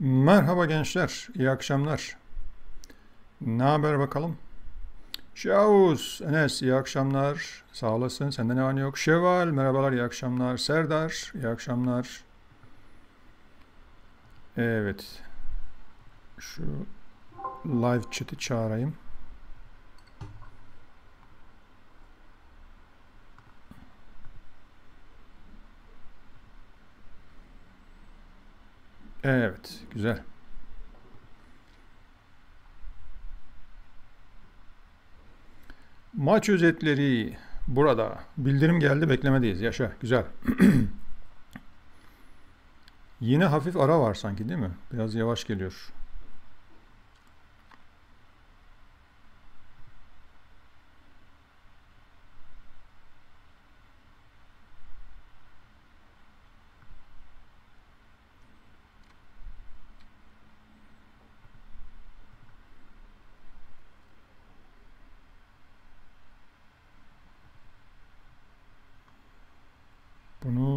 Merhaba gençler, iyi akşamlar. Ne haber bakalım? Şavuz, Enes iyi akşamlar. Sağ olasın, sende ne var yok. Şeval, merhabalar, iyi akşamlar. Serdar, iyi akşamlar. Evet. Şu live chat'i çağırayım. Evet, güzel. Maç özetleri burada. Bildirim geldi beklemedeyiz. Yaşa. Güzel. Yine hafif ara var sanki değil mi? Biraz yavaş geliyor.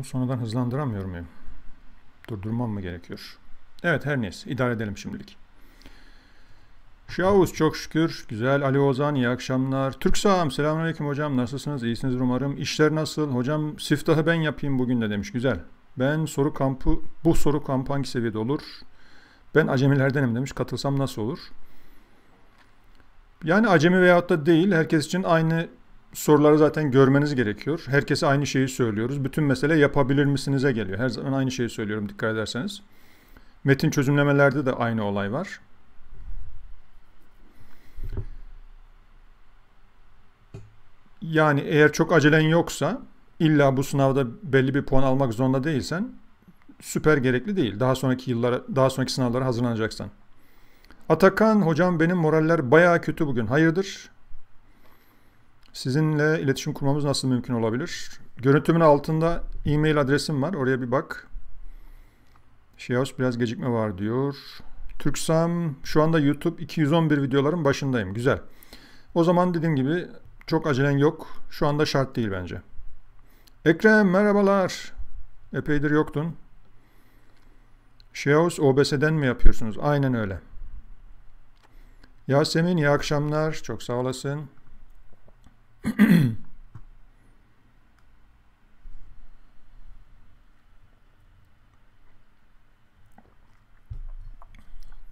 sonradan hızlandıramıyor muyum? Durdurmam mı gerekiyor? Evet her neyse idare edelim şimdilik. Şavuz çok şükür. Güzel Ali Ozan iyi akşamlar. Türk Sağım selamünaleyküm hocam nasılsınız? İyisiniz umarım. İşler nasıl? Hocam siftahı ben yapayım bugün de demiş. Güzel. Ben soru kampı bu soru kampı hangi seviyede olur? Ben acemilerdenim demiş. Katılsam nasıl olur? Yani acemi veyahut da değil herkes için aynı soruları zaten görmeniz gerekiyor. Herkese aynı şeyi söylüyoruz. Bütün mesele yapabilir misinize geliyor. Her zaman aynı şeyi söylüyorum dikkat ederseniz. Metin çözümlemelerde de aynı olay var. Yani eğer çok acelen yoksa illa bu sınavda belli bir puan almak zorunda değilsen süper gerekli değil. Daha sonraki yıllara, daha sonraki sınavlara hazırlanacaksan. Atakan hocam benim moraller baya kötü bugün. Hayırdır? Sizinle iletişim kurmamız nasıl mümkün olabilir? Görüntümün altında e-mail adresim var. Oraya bir bak. Şehaus biraz gecikme var diyor. Türksam şu anda YouTube 211 videoların başındayım. Güzel. O zaman dediğim gibi çok acelen yok. Şu anda şart değil bence. Ekrem merhabalar. Epeydir yoktun. Şehaus OBS'den mi yapıyorsunuz? Aynen öyle. Yasemin iyi akşamlar. Çok sağ olasın.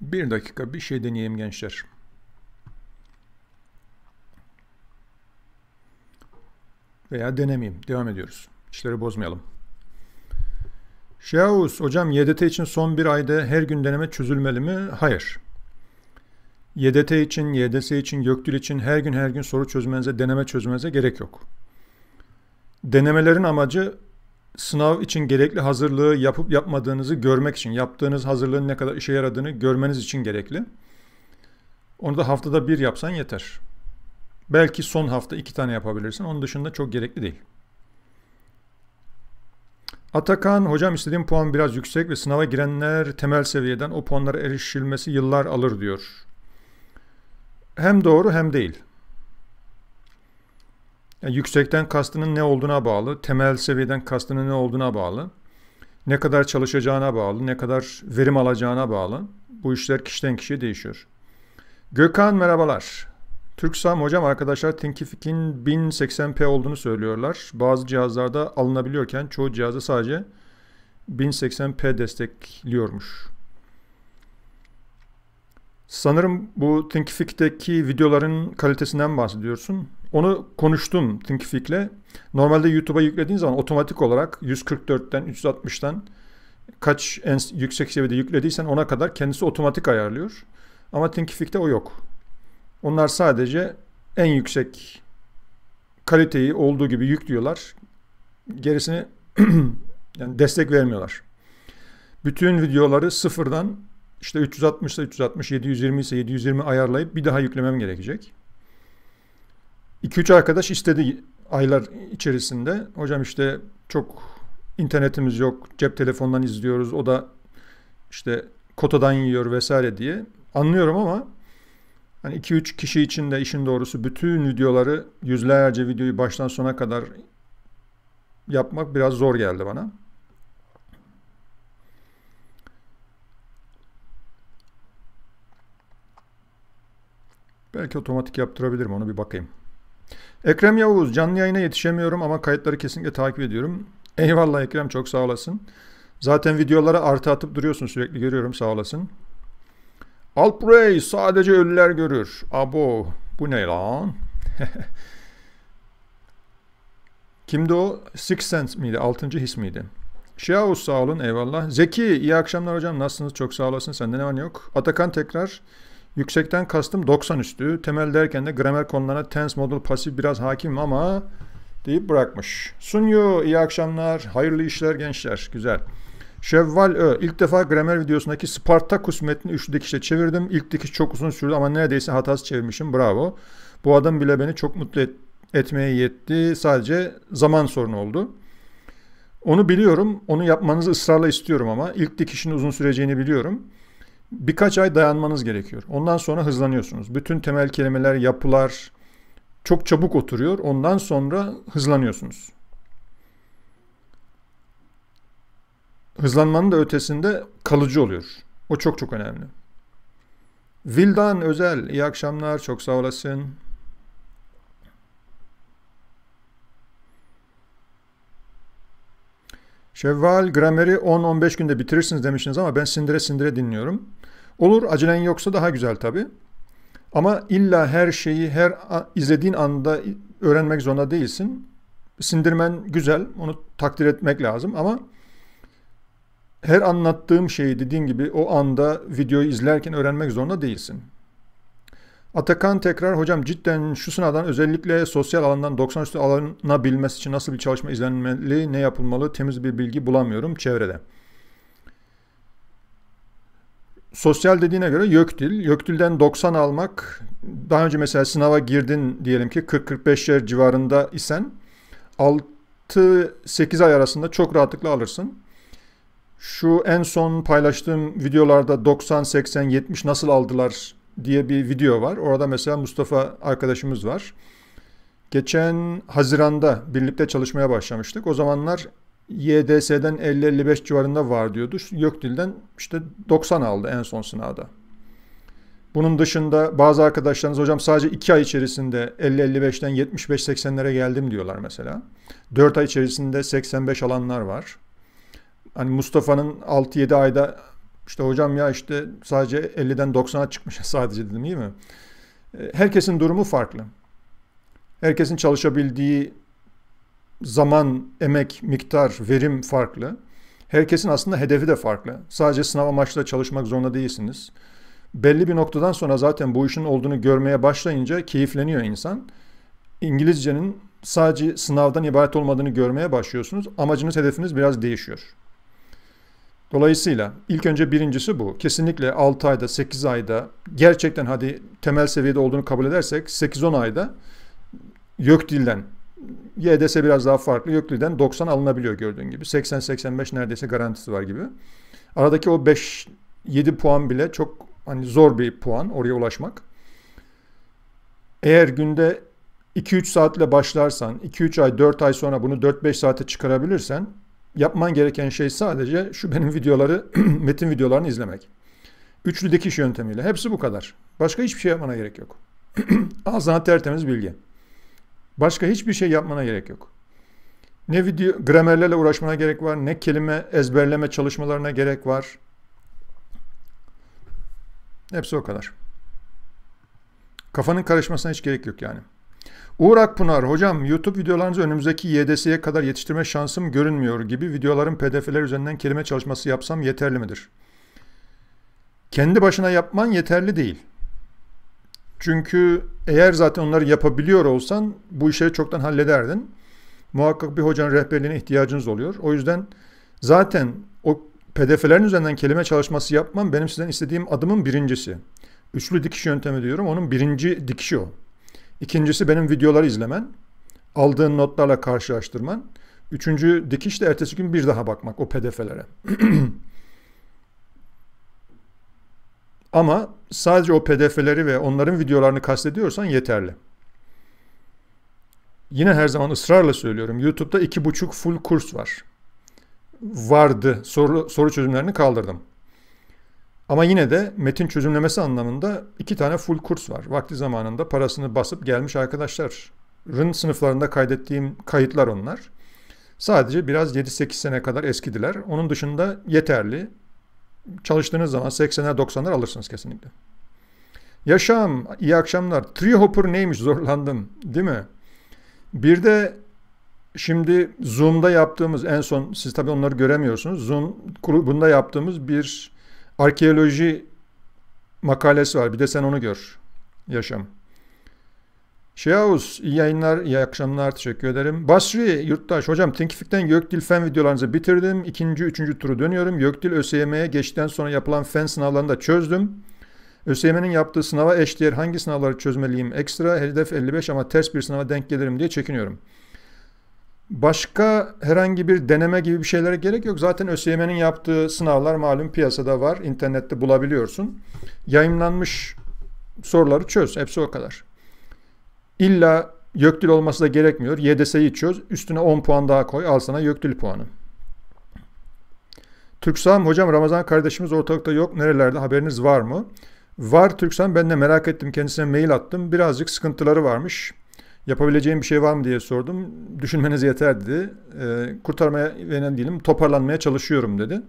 bir dakika bir şey deneyeyim gençler. Veya denemeyeyim. Devam ediyoruz. İşleri bozmayalım. Şahus hocam YDT için son bir ayda her gün deneme çözülmeli mi? Hayır. YDT için, YDS için, Göktül için her gün her gün soru çözmenize, deneme çözmenize gerek yok. Denemelerin amacı sınav için gerekli hazırlığı yapıp yapmadığınızı görmek için, yaptığınız hazırlığın ne kadar işe yaradığını görmeniz için gerekli. Onu da haftada bir yapsan yeter. Belki son hafta iki tane yapabilirsin. Onun dışında çok gerekli değil. Atakan, hocam istediğim puan biraz yüksek ve sınava girenler temel seviyeden o puanlara erişilmesi yıllar alır diyor hem doğru hem değil. Yani yüksekten kastının ne olduğuna bağlı, temel seviyeden kastının ne olduğuna bağlı, ne kadar çalışacağına bağlı, ne kadar verim alacağına bağlı. Bu işler kişiden kişiye değişiyor. Gökhan merhabalar. TürkSam hocam arkadaşlar Thinkific'in 1080p olduğunu söylüyorlar. Bazı cihazlarda alınabiliyorken çoğu cihazda sadece 1080p destekliyormuş. Sanırım bu Thinkific'teki videoların kalitesinden bahsediyorsun. Onu konuştum Thinkific'le. Normalde YouTube'a yüklediğin zaman otomatik olarak 144'ten 360'tan kaç en yüksek seviyede yüklediysen ona kadar kendisi otomatik ayarlıyor. Ama Thinkific'te o yok. Onlar sadece en yüksek kaliteyi olduğu gibi yüklüyorlar. Gerisini yani destek vermiyorlar. Bütün videoları sıfırdan işte 360 ise 360, 720 ise 720 ayarlayıp bir daha yüklemem gerekecek. 2-3 arkadaş istedi aylar içerisinde. Hocam işte çok internetimiz yok, cep telefondan izliyoruz, o da işte kotadan yiyor vesaire diye. Anlıyorum ama hani 2-3 kişi için de işin doğrusu bütün videoları yüzlerce videoyu baştan sona kadar yapmak biraz zor geldi bana. Belki otomatik yaptırabilirim onu bir bakayım. Ekrem Yavuz canlı yayına yetişemiyorum ama kayıtları kesinlikle takip ediyorum. Eyvallah Ekrem çok sağ olasın. Zaten videolara artı atıp duruyorsun sürekli görüyorum sağ olasın. Alprey sadece ölüler görür. Abo bu ne lan? Kimdi o? Six Sense miydi? Altıncı his miydi? Şiavuz sağ olun eyvallah. Zeki iyi akşamlar hocam nasılsınız? Çok sağ olasın. Sende ne var ne yok? Atakan tekrar. Yüksekten kastım 90 üstü. Temel derken de gramer konularına tense model pasif biraz hakim ama deyip bırakmış. Sunyu iyi akşamlar. Hayırlı işler gençler. Güzel. Şevval Ö. ilk defa gramer videosundaki Spartakus metnini üçlü dikişle çevirdim. İlk dikiş çok uzun sürdü ama neredeyse hatası çevirmişim. Bravo. Bu adam bile beni çok mutlu et, etmeye yetti. Sadece zaman sorunu oldu. Onu biliyorum. Onu yapmanızı ısrarla istiyorum ama. ilk dikişin uzun süreceğini biliyorum birkaç ay dayanmanız gerekiyor. Ondan sonra hızlanıyorsunuz. Bütün temel kelimeler, yapılar çok çabuk oturuyor. Ondan sonra hızlanıyorsunuz. Hızlanmanın da ötesinde kalıcı oluyor. O çok çok önemli. Vildan Özel, iyi akşamlar, çok sağ olasın. Şevval grameri 10-15 günde bitirirsiniz demişsiniz ama ben sindire sindire dinliyorum. Olur acelen yoksa daha güzel tabi. Ama illa her şeyi her izlediğin anda öğrenmek zorunda değilsin. Sindirmen güzel, onu takdir etmek lazım ama her anlattığım şeyi dediğim gibi o anda videoyu izlerken öğrenmek zorunda değilsin. Atakan tekrar hocam cidden şu sınavdan özellikle sosyal alandan 90 üstü alanabilmesi için nasıl bir çalışma izlenmeli, ne yapılmalı temiz bir bilgi bulamıyorum çevrede.'' sosyal dediğine göre YÖKDİL. YÖKDİL'den 90 almak, daha önce mesela sınava girdin diyelim ki 40-45 yer civarında isen 6-8 ay arasında çok rahatlıkla alırsın. Şu en son paylaştığım videolarda 90, 80, 70 nasıl aldılar diye bir video var. Orada mesela Mustafa arkadaşımız var. Geçen Haziran'da birlikte çalışmaya başlamıştık. O zamanlar YDS'den 50-55 civarında var diyordu. Gökdil'den işte 90 aldı en son sınavda. Bunun dışında bazı arkadaşlarınız hocam sadece 2 ay içerisinde 50-55'ten 75-80'lere geldim diyorlar mesela. 4 ay içerisinde 85 alanlar var. Hani Mustafa'nın 6-7 ayda işte hocam ya işte sadece 50'den 90'a çıkmış sadece dedim değil mi? Herkesin durumu farklı. Herkesin çalışabildiği zaman, emek, miktar, verim farklı. Herkesin aslında hedefi de farklı. Sadece sınav amaçlı çalışmak zorunda değilsiniz. Belli bir noktadan sonra zaten bu işin olduğunu görmeye başlayınca keyifleniyor insan. İngilizcenin sadece sınavdan ibaret olmadığını görmeye başlıyorsunuz. Amacınız, hedefiniz biraz değişiyor. Dolayısıyla ilk önce birincisi bu. Kesinlikle 6 ayda, 8 ayda gerçekten hadi temel seviyede olduğunu kabul edersek 8-10 ayda YÖK dilden YDS biraz daha farklı. Euclid'den 90 alınabiliyor gördüğün gibi. 80-85 neredeyse garantisi var gibi. Aradaki o 5 7 puan bile çok hani zor bir puan oraya ulaşmak. Eğer günde 2-3 saatle başlarsan, 2-3 ay, 4 ay sonra bunu 4-5 saate çıkarabilirsen yapman gereken şey sadece şu benim videoları, metin videolarını izlemek. Üçlü dikiş yöntemiyle. Hepsi bu kadar. Başka hiçbir şey yapmana gerek yok. Ağzına tertemiz bilgi. Başka hiçbir şey yapmana gerek yok. Ne video gramerlerle uğraşmana gerek var, ne kelime ezberleme çalışmalarına gerek var. Hepsi o kadar. Kafanın karışmasına hiç gerek yok yani. Uğur Akpınar, hocam YouTube videolarınızı önümüzdeki YDS'ye kadar yetiştirme şansım görünmüyor gibi videoların pdf'ler üzerinden kelime çalışması yapsam yeterli midir? Kendi başına yapman yeterli değil. Çünkü eğer zaten onları yapabiliyor olsan bu işleri çoktan hallederdin. Muhakkak bir hocanın rehberliğine ihtiyacınız oluyor. O yüzden zaten o PDF'lerin üzerinden kelime çalışması yapmam benim sizden istediğim adımın birincisi. Üçlü dikiş yöntemi diyorum. Onun birinci dikişi o. İkincisi benim videoları izlemen. Aldığın notlarla karşılaştırman. Üçüncü dikiş de ertesi gün bir daha bakmak o PDF'lere. Ama sadece o pdf'leri ve onların videolarını kastediyorsan yeterli. Yine her zaman ısrarla söylüyorum. YouTube'da iki buçuk full kurs var. Vardı. Soru, soru çözümlerini kaldırdım. Ama yine de metin çözümlemesi anlamında iki tane full kurs var. Vakti zamanında parasını basıp gelmiş arkadaşlar. arkadaşların sınıflarında kaydettiğim kayıtlar onlar. Sadece biraz 7-8 sene kadar eskidiler. Onun dışında yeterli, çalıştığınız zaman 80'ler 90'lar alırsınız kesinlikle. Yaşam, iyi akşamlar. Tree Hopper neymiş zorlandım değil mi? Bir de şimdi Zoom'da yaptığımız en son siz tabii onları göremiyorsunuz. Zoom grubunda yaptığımız bir arkeoloji makalesi var. Bir de sen onu gör. Yaşam. Şehavuz iyi yayınlar, iyi akşamlar, teşekkür ederim. Basri Yurttaş, hocam Thinkific'ten Gökdil Fen videolarınızı bitirdim. İkinci, üçüncü turu dönüyorum. Gökdil ÖSYM'ye geçtikten sonra yapılan fen sınavlarını da çözdüm. ÖSYM'nin yaptığı sınava eşdeğer hangi sınavları çözmeliyim ekstra? Hedef 55 ama ters bir sınava denk gelirim diye çekiniyorum. Başka herhangi bir deneme gibi bir şeylere gerek yok. Zaten ÖSYM'nin yaptığı sınavlar malum piyasada var. internette bulabiliyorsun. Yayınlanmış soruları çöz. Hepsi o kadar. İlla Gökdül olması da gerekmiyor. YDS'yi çöz. Üstüne 10 puan daha koy. Al sana Gökdül puanı. Türksam hocam Ramazan kardeşimiz ortalıkta yok. Nerelerde haberiniz var mı? Var Türksam ben de merak ettim. Kendisine mail attım. Birazcık sıkıntıları varmış. Yapabileceğim bir şey var mı diye sordum. Düşünmeniz yeter dedi. E, kurtarmaya veren değilim. Toparlanmaya çalışıyorum dedi.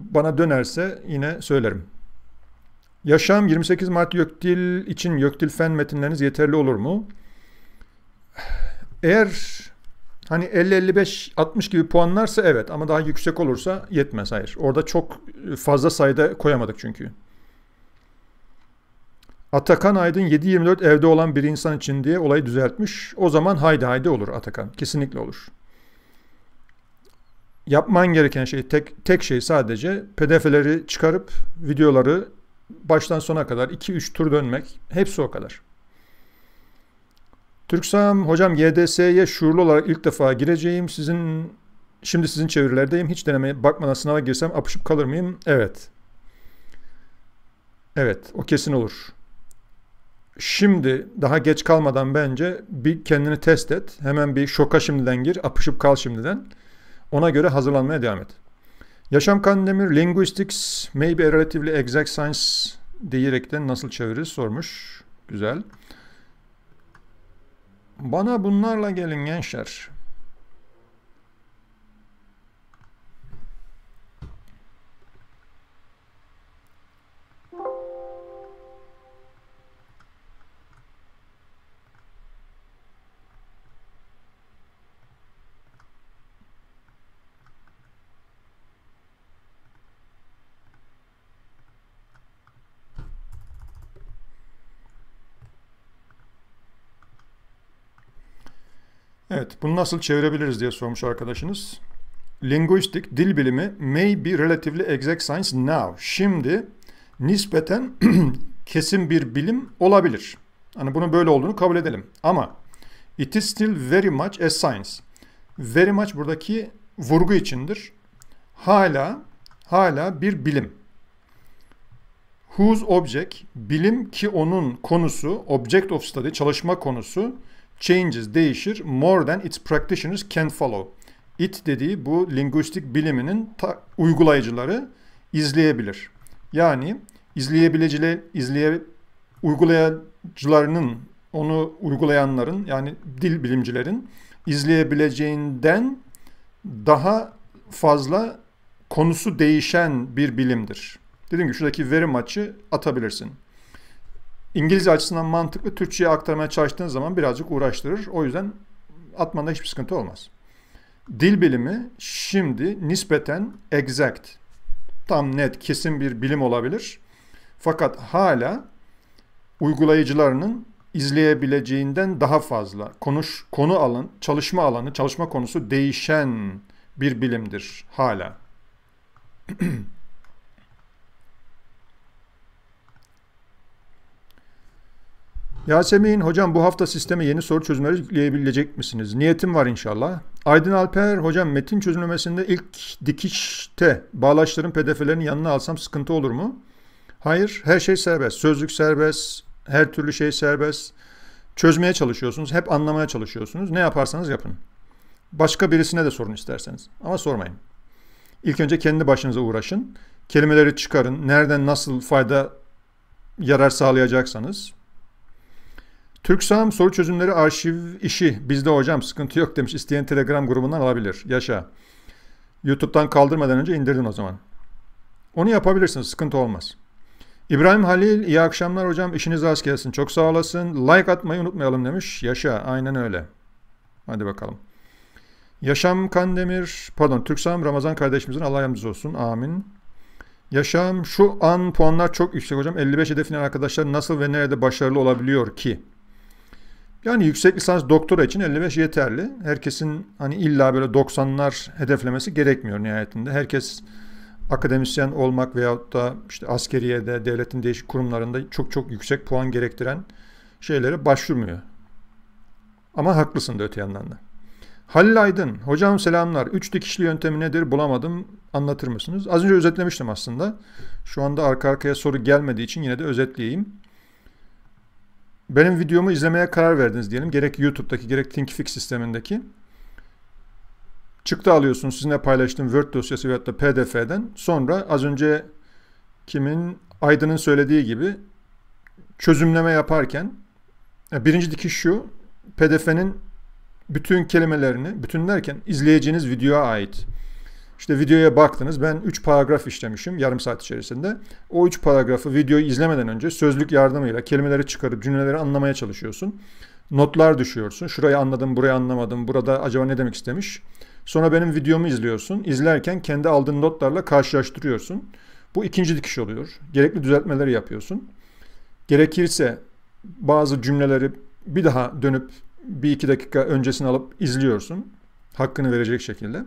Bana dönerse yine söylerim. Yaşam 28 Mart Gökdil için Gökdil fen metinleriniz yeterli olur mu? Eğer hani 50-55-60 gibi puanlarsa evet ama daha yüksek olursa yetmez hayır. Orada çok fazla sayıda koyamadık çünkü. Atakan Aydın 724 evde olan bir insan için diye olayı düzeltmiş. O zaman haydi haydi olur Atakan. Kesinlikle olur. Yapman gereken şey tek, tek şey sadece PDF'leri çıkarıp videoları baştan sona kadar 2-3 tur dönmek hepsi o kadar. Türksam hocam YDS'ye şuurlu olarak ilk defa gireceğim. Sizin şimdi sizin çevirilerdeyim. Hiç denemeye bakmadan sınava girsem apışıp kalır mıyım? Evet. Evet, o kesin olur. Şimdi daha geç kalmadan bence bir kendini test et. Hemen bir şoka şimdiden gir, apışıp kal şimdiden. Ona göre hazırlanmaya devam et. Yaşam Kandemir, Linguistics, Maybe a Relatively Exact Science diyerekten nasıl çeviririz sormuş. Güzel. Bana bunlarla gelin gençler. Evet, bunu nasıl çevirebiliriz diye sormuş arkadaşınız. Linguistik, dil bilimi may be relatively exact science now. Şimdi nispeten kesin bir bilim olabilir. Hani bunun böyle olduğunu kabul edelim. Ama it is still very much a science. Very much buradaki vurgu içindir. Hala hala bir bilim. Whose object, bilim ki onun konusu, object of study, çalışma konusu changes değişir more than its practitioners can follow. It dediği bu linguistik biliminin uygulayıcıları izleyebilir. Yani izleyebileceği izleye uygulayıcılarının onu uygulayanların yani dil bilimcilerin izleyebileceğinden daha fazla konusu değişen bir bilimdir. Dediğim gibi şuradaki verim maçı atabilirsin. İngilizce açısından mantıklı Türkçe'ye aktarmaya çalıştığın zaman birazcık uğraştırır. O yüzden atmanda hiçbir sıkıntı olmaz. Dil bilimi şimdi nispeten exact, tam net, kesin bir bilim olabilir. Fakat hala uygulayıcılarının izleyebileceğinden daha fazla konuş konu alan, çalışma alanı, çalışma konusu değişen bir bilimdir hala. Yasemin hocam bu hafta sisteme yeni soru çözümleri yükleyebilecek misiniz? Niyetim var inşallah. Aydın Alper hocam metin çözümlemesinde ilk dikişte bağlaçların pdf'lerini yanına alsam sıkıntı olur mu? Hayır her şey serbest. Sözlük serbest. Her türlü şey serbest. Çözmeye çalışıyorsunuz. Hep anlamaya çalışıyorsunuz. Ne yaparsanız yapın. Başka birisine de sorun isterseniz. Ama sormayın. İlk önce kendi başınıza uğraşın. Kelimeleri çıkarın. Nereden nasıl fayda yarar sağlayacaksanız TürkSam soru çözümleri arşiv işi bizde hocam sıkıntı yok demiş. İsteyen Telegram grubundan alabilir. Yaşa. YouTube'dan kaldırmadan önce indirdin o zaman. Onu yapabilirsiniz sıkıntı olmaz. İbrahim Halil iyi akşamlar hocam işiniz az gelsin çok sağ olasın. Like atmayı unutmayalım demiş. Yaşa aynen öyle. Hadi bakalım. Yaşam Kandemir, pardon Türksam Ramazan kardeşimizin Allah yardımcısı olsun. Amin. Yaşam şu an puanlar çok yüksek hocam. 55 hedefine arkadaşlar nasıl ve nerede başarılı olabiliyor ki? Yani yüksek lisans doktora için 55 yeterli. Herkesin hani illa böyle 90'lar hedeflemesi gerekmiyor nihayetinde. Herkes akademisyen olmak veyahut da işte askeriye de, devletin değişik kurumlarında çok çok yüksek puan gerektiren şeylere başvurmuyor. Ama haklısın da öte yandan da. Halil Aydın, hocam selamlar. Üç dikişli yöntemi nedir bulamadım anlatır mısınız? Az önce özetlemiştim aslında. Şu anda arka arkaya soru gelmediği için yine de özetleyeyim benim videomu izlemeye karar verdiniz diyelim. Gerek YouTube'daki gerek Thinkific sistemindeki. Çıktı alıyorsunuz sizinle paylaştığım Word dosyası veyahut da PDF'den. Sonra az önce kimin Aydın'ın söylediği gibi çözümleme yaparken birinci dikiş şu PDF'nin bütün kelimelerini, bütün derken izleyeceğiniz videoya ait işte videoya baktınız ben 3 paragraf işlemişim yarım saat içerisinde. O 3 paragrafı videoyu izlemeden önce sözlük yardımıyla kelimeleri çıkarıp cümleleri anlamaya çalışıyorsun. Notlar düşüyorsun. Şurayı anladım, burayı anlamadım, burada acaba ne demek istemiş? Sonra benim videomu izliyorsun. İzlerken kendi aldığın notlarla karşılaştırıyorsun. Bu ikinci dikiş oluyor. Gerekli düzeltmeleri yapıyorsun. Gerekirse bazı cümleleri bir daha dönüp bir iki dakika öncesini alıp izliyorsun. Hakkını verecek şekilde.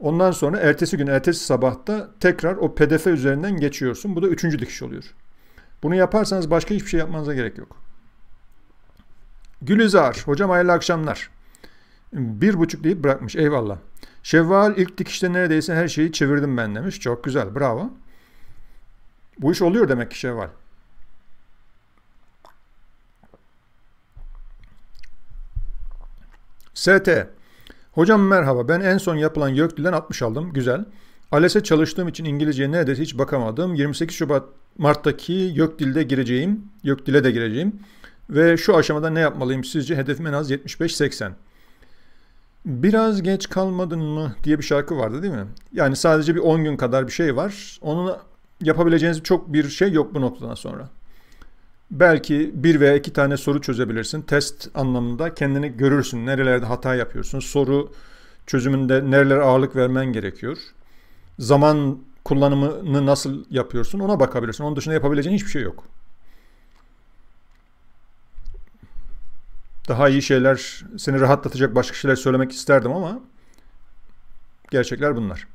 Ondan sonra ertesi gün, ertesi sabahta tekrar o PDF üzerinden geçiyorsun. Bu da üçüncü dikiş oluyor. Bunu yaparsanız başka hiçbir şey yapmanıza gerek yok. Gülizar, hocam hayırlı akşamlar. Bir buçuk deyip bırakmış, eyvallah. Şevval ilk dikişte neredeyse her şeyi çevirdim ben demiş. Çok güzel, bravo. Bu iş oluyor demek ki Şevval. ST Hocam merhaba ben en son yapılan YÖK dilden 60 aldım. Güzel. ALES'e çalıştığım için İngilizceye neredeyse hiç bakamadım. 28 Şubat Mart'taki YÖK dilde gireceğim. YÖK dile de gireceğim. Ve şu aşamada ne yapmalıyım sizce? Hedefim en az 75-80. Biraz geç kalmadın mı diye bir şarkı vardı değil mi? Yani sadece bir 10 gün kadar bir şey var. Onu yapabileceğiniz çok bir şey yok bu noktadan sonra belki bir veya iki tane soru çözebilirsin. Test anlamında kendini görürsün. Nerelerde hata yapıyorsun. Soru çözümünde nerelere ağırlık vermen gerekiyor. Zaman kullanımını nasıl yapıyorsun ona bakabilirsin. Onun dışında yapabileceğin hiçbir şey yok. Daha iyi şeyler, seni rahatlatacak başka şeyler söylemek isterdim ama gerçekler bunlar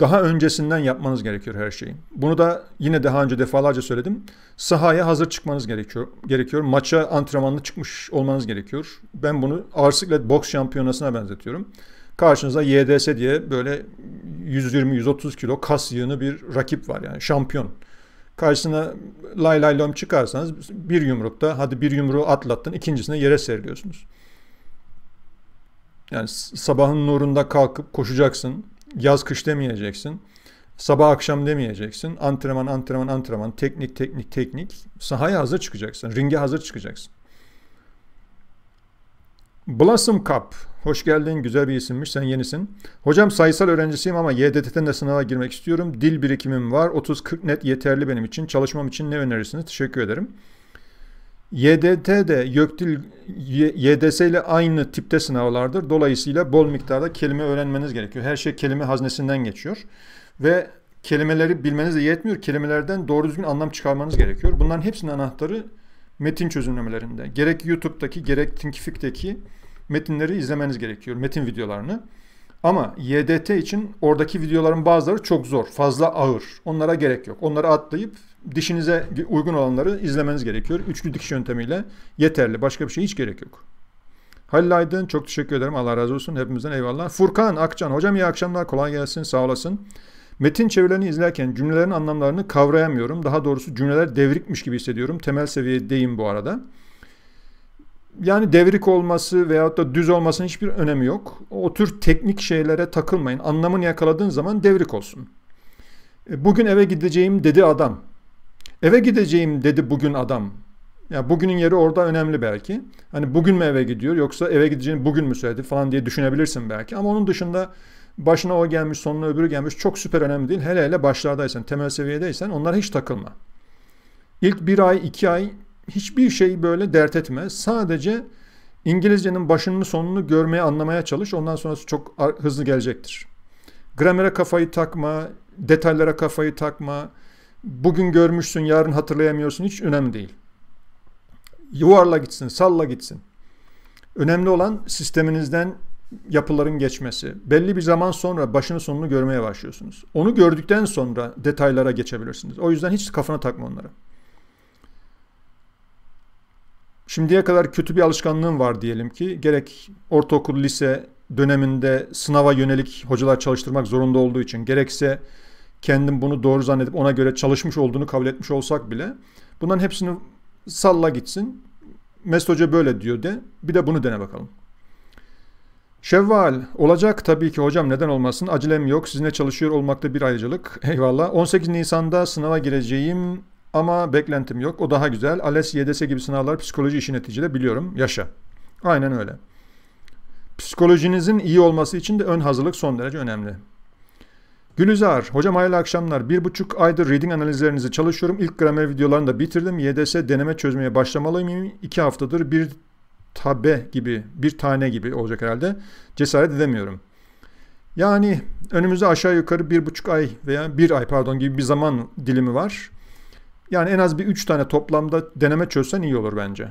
daha öncesinden yapmanız gerekiyor her şeyi. Bunu da yine daha önce defalarca söyledim. Sahaya hazır çıkmanız gerekiyor. gerekiyor. Maça antrenmanlı çıkmış olmanız gerekiyor. Ben bunu ağır boks şampiyonasına benzetiyorum. Karşınıza YDS diye böyle 120-130 kilo kas yığını bir rakip var yani şampiyon. Karşısına lay lay lom çıkarsanız bir yumrukta hadi bir yumruğu atlattın ikincisine yere seriliyorsunuz. Yani sabahın nurunda kalkıp koşacaksın yaz kış demeyeceksin. Sabah akşam demeyeceksin. Antrenman, antrenman, antrenman. Teknik, teknik, teknik. Sahaya hazır çıkacaksın. Ringe hazır çıkacaksın. Blossom Cup. Hoş geldin. Güzel bir isimmiş. Sen yenisin. Hocam sayısal öğrencisiyim ama YDT'den de sınava girmek istiyorum. Dil birikimim var. 30-40 net yeterli benim için. Çalışmam için ne önerirsiniz? Teşekkür ederim. YDT de YÖKDİL, YDS ile aynı tipte sınavlardır. Dolayısıyla bol miktarda kelime öğrenmeniz gerekiyor. Her şey kelime haznesinden geçiyor. Ve kelimeleri bilmeniz de yetmiyor. Kelimelerden doğru düzgün anlam çıkarmanız gerekiyor. Bunların hepsinin anahtarı metin çözümlemelerinde. Gerek YouTube'daki gerek Thinkific'teki metinleri izlemeniz gerekiyor. Metin videolarını. Ama YDT için oradaki videoların bazıları çok zor, fazla ağır. Onlara gerek yok. Onları atlayıp dişinize uygun olanları izlemeniz gerekiyor. Üçlü dikiş yöntemiyle yeterli. Başka bir şey hiç gerek yok. Halil Aydın çok teşekkür ederim. Allah razı olsun. Hepimizden eyvallah. Furkan Akcan. Hocam iyi akşamlar. Kolay gelsin. Sağ olasın. Metin çevirilerini izlerken cümlelerin anlamlarını kavrayamıyorum. Daha doğrusu cümleler devrikmiş gibi hissediyorum. Temel seviyedeyim bu arada yani devrik olması veyahut da düz olmasının hiçbir önemi yok. O tür teknik şeylere takılmayın. Anlamını yakaladığın zaman devrik olsun. E, bugün eve gideceğim dedi adam. Eve gideceğim dedi bugün adam. Ya bugünün yeri orada önemli belki. Hani bugün mü eve gidiyor yoksa eve gideceğini bugün mü söyledi falan diye düşünebilirsin belki. Ama onun dışında başına o gelmiş, sonuna öbürü gelmiş çok süper önemli değil. Hele hele başlardaysan, temel seviyedeysen onlara hiç takılma. İlk bir ay, iki ay hiçbir şey böyle dert etme. Sadece İngilizcenin başını sonunu görmeye anlamaya çalış. Ondan sonrası çok hızlı gelecektir. Gramere kafayı takma, detaylara kafayı takma. Bugün görmüşsün, yarın hatırlayamıyorsun. Hiç önemli değil. Yuvarla gitsin, salla gitsin. Önemli olan sisteminizden yapıların geçmesi. Belli bir zaman sonra başını sonunu görmeye başlıyorsunuz. Onu gördükten sonra detaylara geçebilirsiniz. O yüzden hiç kafana takma onları. Şimdiye kadar kötü bir alışkanlığım var diyelim ki. Gerek ortaokul, lise döneminde sınava yönelik hocalar çalıştırmak zorunda olduğu için gerekse kendim bunu doğru zannedip ona göre çalışmış olduğunu kabul etmiş olsak bile bunların hepsini salla gitsin. Mesut Hoca böyle diyor de bir de bunu dene bakalım. Şevval olacak tabii ki hocam neden olmasın acilem yok sizinle çalışıyor olmakta bir ayrıcalık eyvallah 18 Nisan'da sınava gireceğim ama beklentim yok. O daha güzel. ALES, YDS gibi sınavlar psikoloji işi neticede biliyorum. Yaşa. Aynen öyle. Psikolojinizin iyi olması için de ön hazırlık son derece önemli. Gülüzar hocam hayırlı akşamlar. Bir buçuk aydır reading analizlerinizi çalışıyorum. İlk gramer videolarını da bitirdim. YDS deneme çözmeye başlamalı mıyım? İki haftadır bir tabe gibi, bir tane gibi olacak herhalde. Cesaret edemiyorum. Yani önümüzde aşağı yukarı bir buçuk ay veya bir ay pardon gibi bir zaman dilimi var. Yani en az bir 3 tane toplamda deneme çözsen iyi olur bence.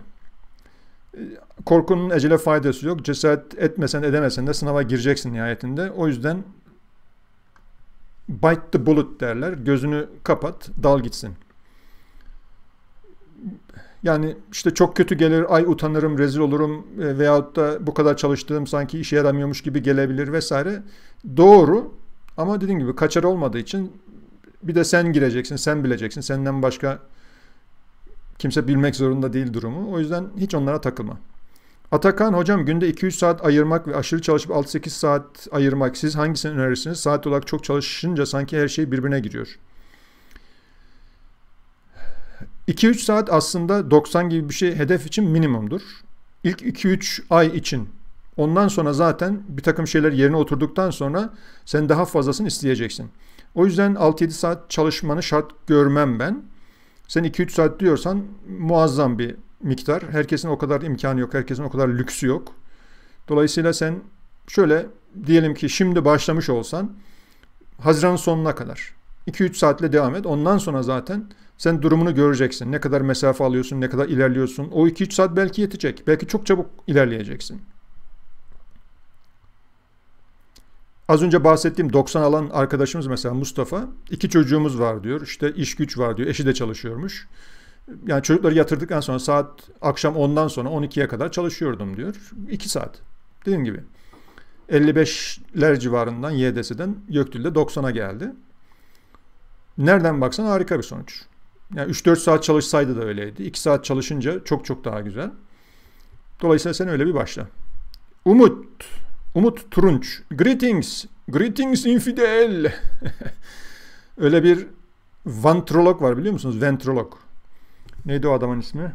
Ee, korkunun ecele faydası yok. Cesaret etmesen edemesen de sınava gireceksin nihayetinde. O yüzden bite the bullet derler. Gözünü kapat, dal gitsin. Yani işte çok kötü gelir, ay utanırım, rezil olurum e, veyahut da bu kadar çalıştığım sanki işe yaramıyormuş gibi gelebilir vesaire. Doğru ama dediğim gibi kaçar olmadığı için bir de sen gireceksin, sen bileceksin. Senden başka kimse bilmek zorunda değil durumu. O yüzden hiç onlara takılma. Atakan hocam günde 2-3 saat ayırmak ve aşırı çalışıp 6-8 saat ayırmak siz hangisini önerirsiniz? Saat olarak çok çalışınca sanki her şey birbirine giriyor. 2-3 saat aslında 90 gibi bir şey hedef için minimumdur. İlk 2-3 ay için. Ondan sonra zaten bir takım şeyler yerine oturduktan sonra sen daha fazlasını isteyeceksin. O yüzden 6-7 saat çalışmanı şart görmem ben. Sen 2-3 saat diyorsan muazzam bir miktar. Herkesin o kadar imkanı yok, herkesin o kadar lüksü yok. Dolayısıyla sen şöyle diyelim ki şimdi başlamış olsan Haziran sonuna kadar 2-3 saatle devam et. Ondan sonra zaten sen durumunu göreceksin. Ne kadar mesafe alıyorsun, ne kadar ilerliyorsun. O 2-3 saat belki yetecek. Belki çok çabuk ilerleyeceksin. Az önce bahsettiğim 90 alan arkadaşımız mesela Mustafa iki çocuğumuz var diyor. İşte iş güç var diyor. Eşi de çalışıyormuş. Yani çocukları yatırdıktan sonra saat akşam 10'dan sonra 12'ye kadar çalışıyordum diyor. 2 saat. Dediğim gibi. 55'ler civarından YDS'den Göktül'de 90'a geldi. Nereden baksan harika bir sonuç. Yani 3-4 saat çalışsaydı da öyleydi. 2 saat çalışınca çok çok daha güzel. Dolayısıyla sen öyle bir başla. Umut Umut Turunç. Greetings. Greetings infidel. Öyle bir vantrolog var biliyor musunuz? Ventrolog. Neydi o adamın ismi?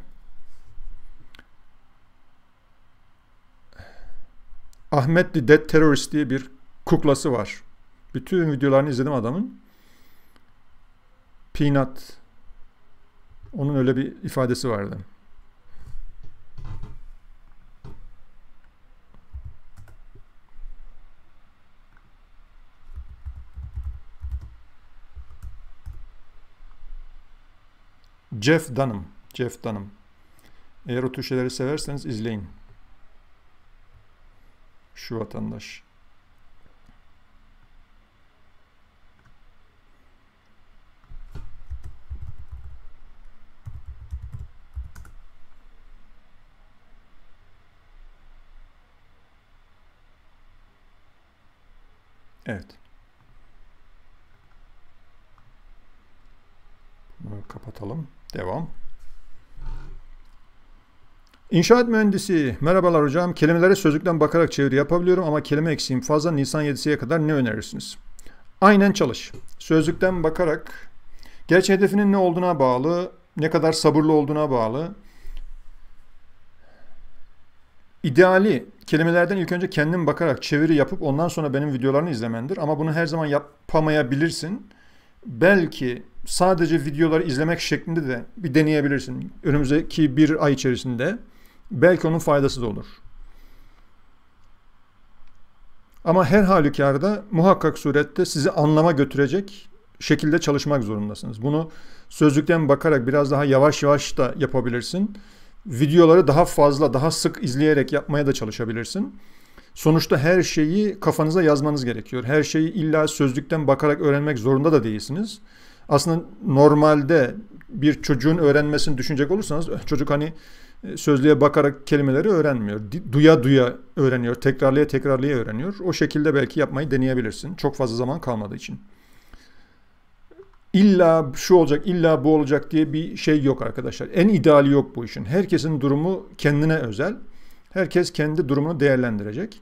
Ahmet the Dead Terrorist diye bir kuklası var. Bütün videolarını izledim adamın. Peanut. Onun öyle bir ifadesi vardı. Jeff Dunham. Jeff Dunham. Eğer o tür şeyleri severseniz izleyin. Şu vatandaş. Evet. Bunu kapatalım. Devam. İnşaat mühendisi. Merhabalar hocam. Kelimelere sözlükten bakarak çeviri yapabiliyorum ama kelime eksiğim fazla. Nisan 7'siye kadar ne önerirsiniz? Aynen çalış. Sözlükten bakarak. Gerçi hedefinin ne olduğuna bağlı, ne kadar sabırlı olduğuna bağlı. İdeali kelimelerden ilk önce kendin bakarak çeviri yapıp ondan sonra benim videolarını izlemendir. Ama bunu her zaman yapamayabilirsin. Belki sadece videoları izlemek şeklinde de bir deneyebilirsin. Önümüzdeki bir ay içerisinde belki onun faydası da olur. Ama her halükarda muhakkak surette sizi anlama götürecek şekilde çalışmak zorundasınız. Bunu sözlükten bakarak biraz daha yavaş yavaş da yapabilirsin. Videoları daha fazla, daha sık izleyerek yapmaya da çalışabilirsin. Sonuçta her şeyi kafanıza yazmanız gerekiyor. Her şeyi illa sözlükten bakarak öğrenmek zorunda da değilsiniz. Aslında normalde bir çocuğun öğrenmesini düşünecek olursanız eh, çocuk hani eh, sözlüğe bakarak kelimeleri öğrenmiyor. Duya duya öğreniyor. Tekrarlaya tekrarlaya öğreniyor. O şekilde belki yapmayı deneyebilirsin. Çok fazla zaman kalmadığı için. İlla şu olacak, illa bu olacak diye bir şey yok arkadaşlar. En ideali yok bu işin. Herkesin durumu kendine özel. Herkes kendi durumunu değerlendirecek.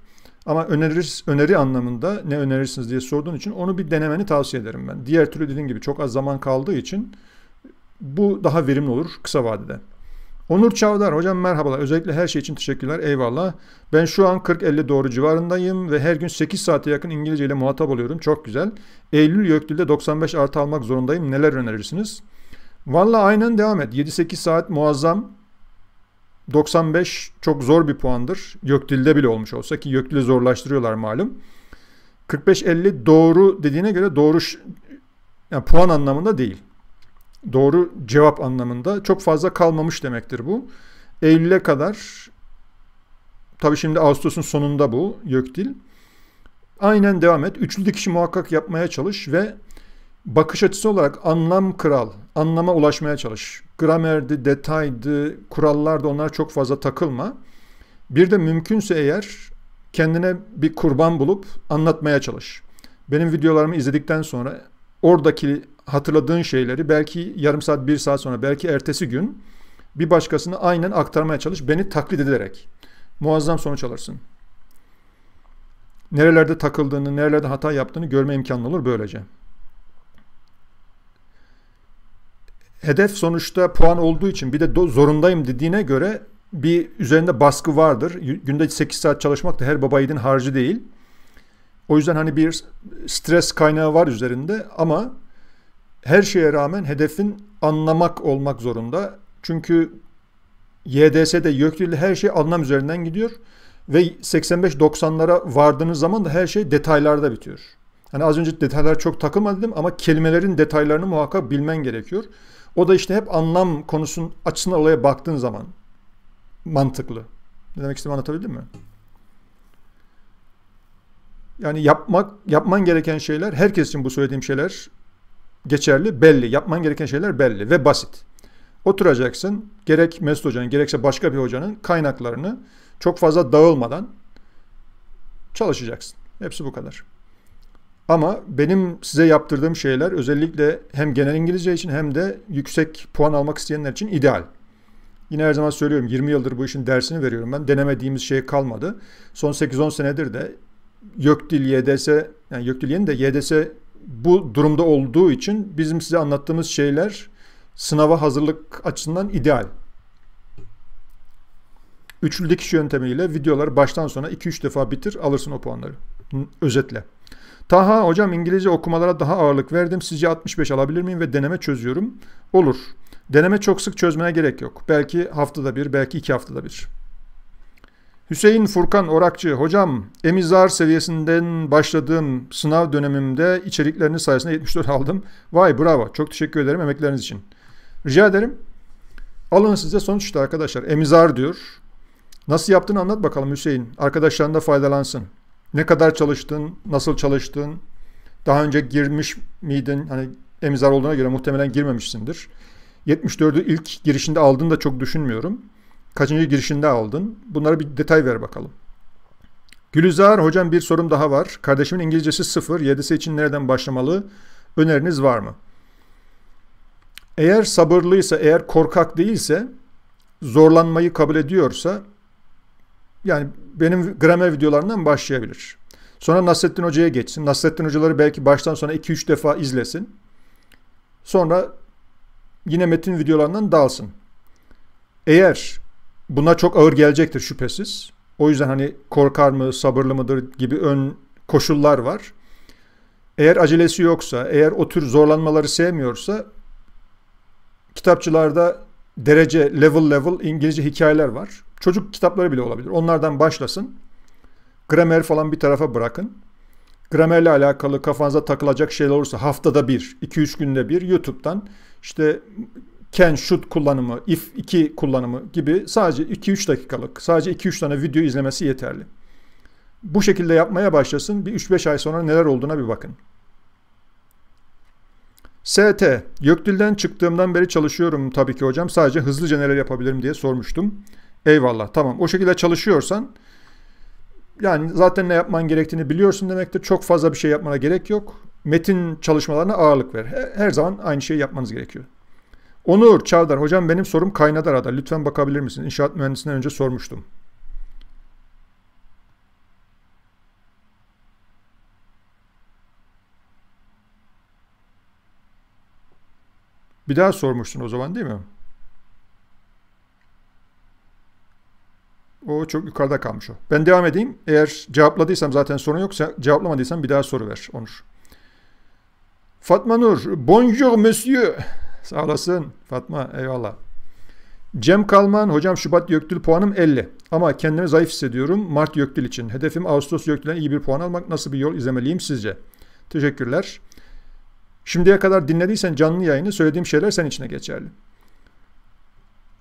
Ama önerir, öneri anlamında ne önerirsiniz diye sorduğun için onu bir denemeni tavsiye ederim ben. Diğer türlü dediğim gibi çok az zaman kaldığı için bu daha verimli olur kısa vadede. Onur Çavdar, hocam merhabalar. Özellikle her şey için teşekkürler, eyvallah. Ben şu an 40-50 doğru civarındayım ve her gün 8 saate yakın İngilizce ile muhatap oluyorum. Çok güzel. Eylül Yöktül'de 95 artı almak zorundayım. Neler önerirsiniz? Valla aynen devam et. 7-8 saat muazzam. 95 çok zor bir puandır. Yöktilde bile olmuş olsa ki Gökdil'i zorlaştırıyorlar malum. 45-50 doğru dediğine göre doğru yani puan anlamında değil. Doğru cevap anlamında çok fazla kalmamış demektir bu. Eylül'e kadar tabi şimdi Ağustos'un sonunda bu Gökdil. Aynen devam et. Üçlü dikişi muhakkak yapmaya çalış ve bakış açısı olarak anlam kral, anlama ulaşmaya çalış gramerdi, detaydı, kurallardı onlar çok fazla takılma. Bir de mümkünse eğer kendine bir kurban bulup anlatmaya çalış. Benim videolarımı izledikten sonra oradaki hatırladığın şeyleri belki yarım saat, bir saat sonra, belki ertesi gün bir başkasını aynen aktarmaya çalış. Beni taklit ederek. Muazzam sonuç alırsın. Nerelerde takıldığını, nerelerde hata yaptığını görme imkanı olur böylece. hedef sonuçta puan olduğu için bir de zorundayım dediğine göre bir üzerinde baskı vardır. Günde 8 saat çalışmak da her baba yiğidin harcı değil. O yüzden hani bir stres kaynağı var üzerinde ama her şeye rağmen hedefin anlamak olmak zorunda. Çünkü YDS'de YÖKDİL'de her şey anlam üzerinden gidiyor ve 85-90'lara vardığınız zaman da her şey detaylarda bitiyor. Hani az önce detaylar çok takılmadım ama kelimelerin detaylarını muhakkak bilmen gerekiyor. O da işte hep anlam konusun açısından olaya baktığın zaman mantıklı. Ne demek istediğimi anlatabildim mi? Yani yapmak, yapman gereken şeyler, herkes için bu söylediğim şeyler geçerli, belli. Yapman gereken şeyler belli ve basit. Oturacaksın, gerek Mesut Hoca'nın, gerekse başka bir hocanın kaynaklarını çok fazla dağılmadan çalışacaksın. Hepsi bu kadar. Ama benim size yaptırdığım şeyler özellikle hem genel İngilizce için hem de yüksek puan almak isteyenler için ideal. Yine her zaman söylüyorum 20 yıldır bu işin dersini veriyorum ben. Denemediğimiz şey kalmadı. Son 8-10 senedir de YÖKDİL, YDS, yani YÖKDİL'in de YDS bu durumda olduğu için bizim size anlattığımız şeyler sınava hazırlık açısından ideal. Üçlü dikiş yöntemiyle videoları baştan sona 2-3 defa bitir alırsın o puanları. Özetle. Taha hocam İngilizce okumalara daha ağırlık verdim. Sizce 65 alabilir miyim ve deneme çözüyorum. Olur. Deneme çok sık çözmeye gerek yok. Belki haftada bir, belki iki haftada bir. Hüseyin Furkan Orakçı, hocam emizar seviyesinden başladığım sınav dönemimde içerikleriniz sayesinde 74 aldım. Vay bravo, çok teşekkür ederim emekleriniz için. Rica ederim. Alın size sonuçta arkadaşlar. Emizar diyor. Nasıl yaptığını anlat bakalım Hüseyin. Arkadaşların da faydalansın. Ne kadar çalıştın, nasıl çalıştın, daha önce girmiş miydin? Hani emzar olduğuna göre muhtemelen girmemişsindir. 74'ü ilk girişinde aldın da çok düşünmüyorum. Kaçıncı girişinde aldın? Bunlara bir detay ver bakalım. Gülizar hocam bir sorum daha var. Kardeşimin İngilizcesi sıfır. Yedisi için nereden başlamalı? Öneriniz var mı? Eğer sabırlıysa, eğer korkak değilse, zorlanmayı kabul ediyorsa yani benim gramer videolarından başlayabilir. Sonra Nasrettin Hoca'ya geçsin. Nasrettin Hocaları belki baştan sona 2-3 defa izlesin. Sonra yine metin videolarından dalsın. Eğer buna çok ağır gelecektir şüphesiz. O yüzden hani korkar mı, sabırlı mıdır gibi ön koşullar var. Eğer acelesi yoksa, eğer o tür zorlanmaları sevmiyorsa kitapçılarda derece level level İngilizce hikayeler var. Çocuk kitapları bile olabilir. Onlardan başlasın. Gramer falan bir tarafa bırakın. Gramerle alakalı kafanıza takılacak şeyler olursa haftada bir, iki üç günde bir YouTube'dan işte can should kullanımı, if 2 kullanımı gibi sadece 2-3 dakikalık, sadece 2-3 tane video izlemesi yeterli. Bu şekilde yapmaya başlasın. Bir 3-5 ay sonra neler olduğuna bir bakın. ST, YÖKDİL'den çıktığımdan beri çalışıyorum tabii ki hocam. Sadece hızlıca neler yapabilirim diye sormuştum. Eyvallah tamam o şekilde çalışıyorsan yani zaten ne yapman gerektiğini biliyorsun demektir. Çok fazla bir şey yapmana gerek yok. Metin çalışmalarına ağırlık ver. Her zaman aynı şeyi yapmanız gerekiyor. Onur Çavdar hocam benim sorum Kaynadara'da. Lütfen bakabilir misin? İnşaat mühendisinden önce sormuştum. Bir daha sormuştun o zaman değil mi? O çok yukarıda kalmış o. Ben devam edeyim. Eğer cevapladıysam zaten sorun yoksa cevaplamadıysam bir daha soru ver Onur. Fatma Nur. Bonjour monsieur. Sağ olasın Fatma. Eyvallah. Cem Kalman. Hocam Şubat Yöktül puanım 50. Ama kendimi zayıf hissediyorum Mart Yöktül için. Hedefim Ağustos Yöktül'den iyi bir puan almak. Nasıl bir yol izlemeliyim sizce? Teşekkürler. Şimdiye kadar dinlediysen canlı yayını söylediğim şeyler senin içine geçerli.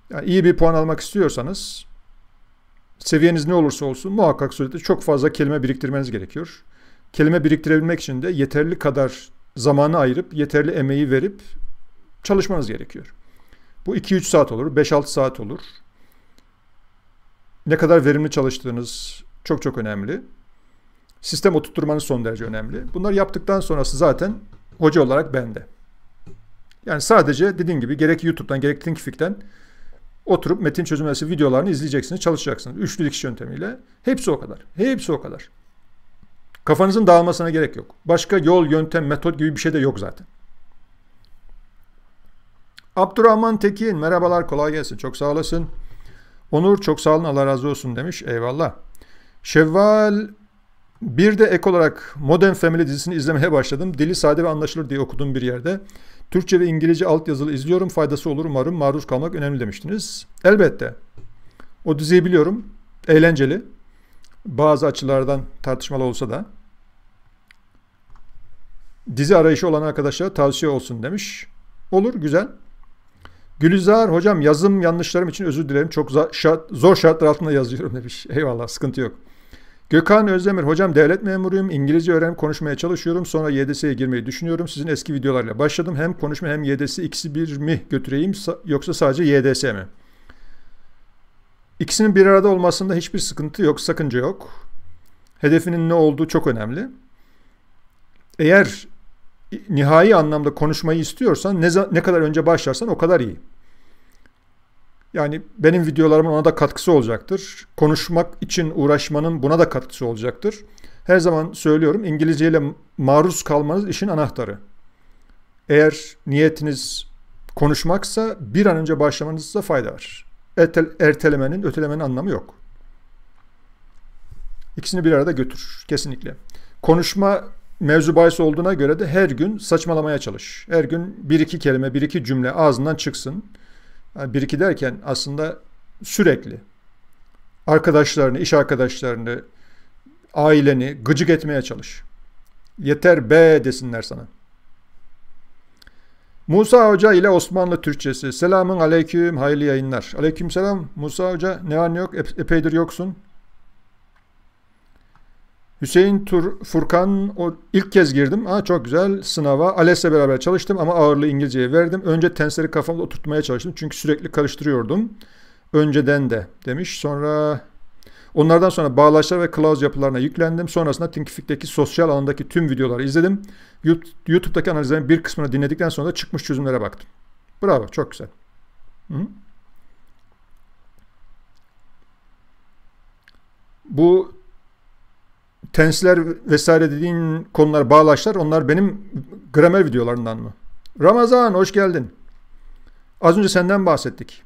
Yani iyi bir puan almak istiyorsanız Seviyeniz ne olursa olsun muhakkak surette çok fazla kelime biriktirmeniz gerekiyor. Kelime biriktirebilmek için de yeterli kadar zamanı ayırıp, yeterli emeği verip çalışmanız gerekiyor. Bu 2-3 saat olur, 5-6 saat olur. Ne kadar verimli çalıştığınız çok çok önemli. Sistem oturtmanız son derece önemli. Bunları yaptıktan sonrası zaten hoca olarak bende. Yani sadece dediğim gibi gerek YouTube'dan gerek ThinkFic'ten Oturup metin çözümlesi videolarını izleyeceksiniz, çalışacaksınız. Üçlü dikiş yöntemiyle. Hepsi o kadar. Hepsi o kadar. Kafanızın dağılmasına gerek yok. Başka yol, yöntem, metot gibi bir şey de yok zaten. Abdurrahman Tekin, merhabalar, kolay gelsin. Çok sağ olasın. Onur, çok sağ olun, Allah razı olsun demiş. Eyvallah. Şevval bir de ek olarak Modern Family dizisini izlemeye başladım. Dili sade ve anlaşılır diye okuduğum bir yerde. Türkçe ve İngilizce altyazılı izliyorum. Faydası olur umarım. Maruz kalmak önemli demiştiniz. Elbette. O diziyi biliyorum. Eğlenceli. Bazı açılardan tartışmalı olsa da. Dizi arayışı olan arkadaşlara tavsiye olsun demiş. Olur güzel. Gülizar hocam yazım yanlışlarım için özür dilerim. Çok zor şartlar altında yazıyorum demiş. Eyvallah sıkıntı yok. Gökhan Özdemir, hocam devlet memuruyum, İngilizce öğrenip konuşmaya çalışıyorum. Sonra YDS'ye girmeyi düşünüyorum. Sizin eski videolarla başladım. Hem konuşma hem YDS ikisi bir mi götüreyim yoksa sadece YDS mi? İkisinin bir arada olmasında hiçbir sıkıntı yok, sakınca yok. Hedefinin ne olduğu çok önemli. Eğer nihai anlamda konuşmayı istiyorsan ne, ne kadar önce başlarsan o kadar iyi. Yani benim videolarımın ona da katkısı olacaktır. Konuşmak için uğraşmanın buna da katkısı olacaktır. Her zaman söylüyorum İngilizce ile maruz kalmanız işin anahtarı. Eğer niyetiniz konuşmaksa bir an önce başlamanızda fayda var. Ertel, ertelemenin, ötelemenin anlamı yok. İkisini bir arada götür kesinlikle. Konuşma mevzu bahis olduğuna göre de her gün saçmalamaya çalış. Her gün bir iki kelime, bir iki cümle ağzından çıksın. Yani bir iki derken aslında sürekli arkadaşlarını, iş arkadaşlarını, aileni gıcık etmeye çalış. Yeter be desinler sana. Musa Hoca ile Osmanlı Türkçesi. Selamın aleyküm, hayırlı yayınlar. Aleyküm selam Musa Hoca. Ne var ne yok, epeydir yoksun. Hüseyin Tur Furkan o ilk kez girdim. Ha çok güzel sınava. ALES'le beraber çalıştım ama ağırlığı İngilizceye verdim. Önce tensleri kafamda oturtmaya çalıştım. Çünkü sürekli karıştırıyordum. Önceden de demiş. Sonra onlardan sonra bağlaçlar ve kılavuz yapılarına yüklendim. Sonrasında Thinkific'teki sosyal alandaki tüm videoları izledim. YouTube'daki analizlerin bir kısmını dinledikten sonra da çıkmış çözümlere baktım. Bravo çok güzel. Hı Bu tensler vesaire dediğin konular bağlaçlar onlar benim gramer videolarından mı? Ramazan hoş geldin. Az önce senden bahsettik.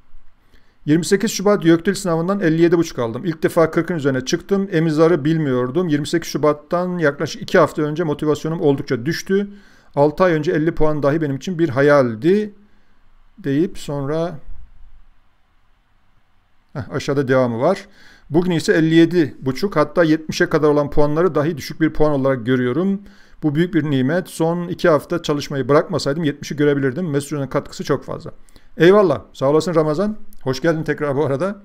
28 Şubat YÖKDİL sınavından 57,5 aldım. İlk defa 40'ın üzerine çıktım. Emizarı bilmiyordum. 28 Şubat'tan yaklaşık 2 hafta önce motivasyonum oldukça düştü. 6 ay önce 50 puan dahi benim için bir hayaldi deyip sonra Heh, aşağıda devamı var. Bugün ise 57,5 hatta 70'e kadar olan puanları dahi düşük bir puan olarak görüyorum. Bu büyük bir nimet. Son iki hafta çalışmayı bırakmasaydım 70'i görebilirdim. Mesut'un katkısı çok fazla. Eyvallah. Sağ olasın Ramazan. Hoş geldin tekrar bu arada.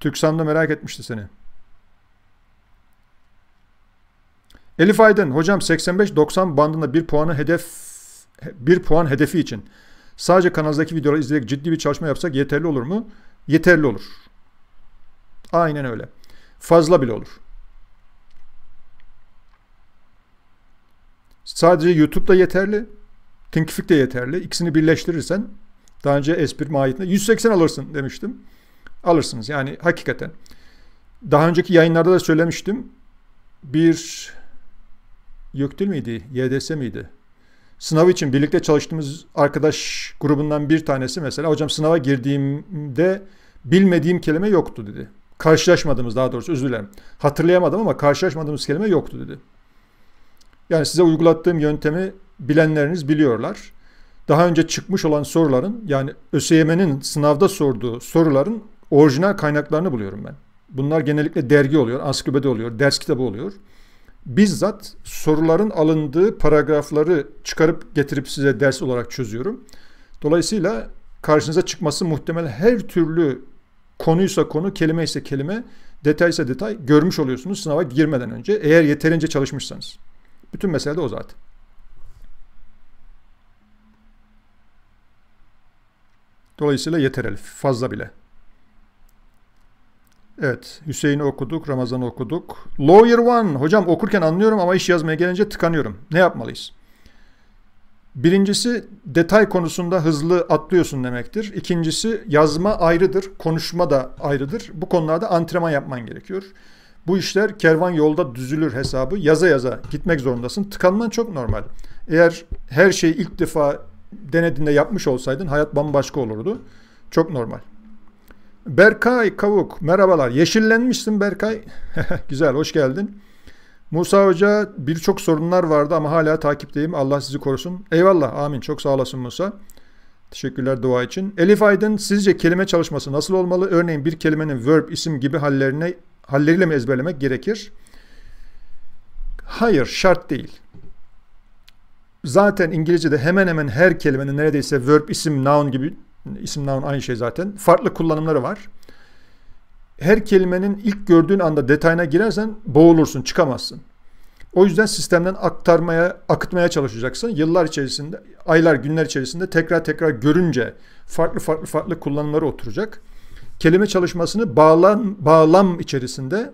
Türksan da merak etmişti seni. Elif Aydın. Hocam 85-90 bandında bir puanı hedef bir puan hedefi için sadece kanalınızdaki videoları izleyerek ciddi bir çalışma yapsak yeterli olur mu? Yeterli olur. Aynen öyle. Fazla bile olur. Sadece YouTube da yeterli. Thinkific de yeterli. İkisini birleştirirsen daha önce espri mahiyetinde 180 alırsın demiştim. Alırsınız yani hakikaten. Daha önceki yayınlarda da söylemiştim. Bir Gökdül miydi? YDS miydi? Sınav için birlikte çalıştığımız arkadaş grubundan bir tanesi mesela hocam sınava girdiğimde bilmediğim kelime yoktu dedi karşılaşmadığımız daha doğrusu özür dilerim. Hatırlayamadım ama karşılaşmadığımız kelime yoktu dedi. Yani size uygulattığım yöntemi bilenleriniz biliyorlar. Daha önce çıkmış olan soruların yani ÖSYM'nin sınavda sorduğu soruların orijinal kaynaklarını buluyorum ben. Bunlar genellikle dergi oluyor, ansiklopedi oluyor, ders kitabı oluyor. Bizzat soruların alındığı paragrafları çıkarıp getirip size ders olarak çözüyorum. Dolayısıyla karşınıza çıkması muhtemel her türlü konuysa konu, kelime ise kelime, detay ise detay görmüş oluyorsunuz sınava girmeden önce eğer yeterince çalışmışsanız. Bütün mesele de o zaten. Dolayısıyla yeter Elif. Fazla bile. Evet. Hüseyin'i okuduk. Ramazan'ı okuduk. Lawyer One. Hocam okurken anlıyorum ama iş yazmaya gelince tıkanıyorum. Ne yapmalıyız? Birincisi detay konusunda hızlı atlıyorsun demektir. İkincisi yazma ayrıdır, konuşma da ayrıdır. Bu konularda antrenman yapman gerekiyor. Bu işler kervan yolda düzülür hesabı. Yaza yaza gitmek zorundasın. Tıkanman çok normal. Eğer her şeyi ilk defa denediğinde yapmış olsaydın hayat bambaşka olurdu. Çok normal. Berkay Kavuk merhabalar. Yeşillenmişsin Berkay. Güzel hoş geldin. Musa Hoca birçok sorunlar vardı ama hala takipteyim. Allah sizi korusun. Eyvallah amin. Çok sağ olasın Musa. Teşekkürler dua için. Elif Aydın sizce kelime çalışması nasıl olmalı? Örneğin bir kelimenin verb, isim gibi hallerine halleriyle mi ezberlemek gerekir? Hayır, şart değil. Zaten İngilizce'de hemen hemen her kelimenin neredeyse verb, isim, noun gibi isim noun aynı şey zaten. Farklı kullanımları var her kelimenin ilk gördüğün anda detayına girersen boğulursun, çıkamazsın. O yüzden sistemden aktarmaya, akıtmaya çalışacaksın. Yıllar içerisinde, aylar, günler içerisinde tekrar tekrar görünce farklı farklı farklı kullanımları oturacak. Kelime çalışmasını bağlam, bağlam içerisinde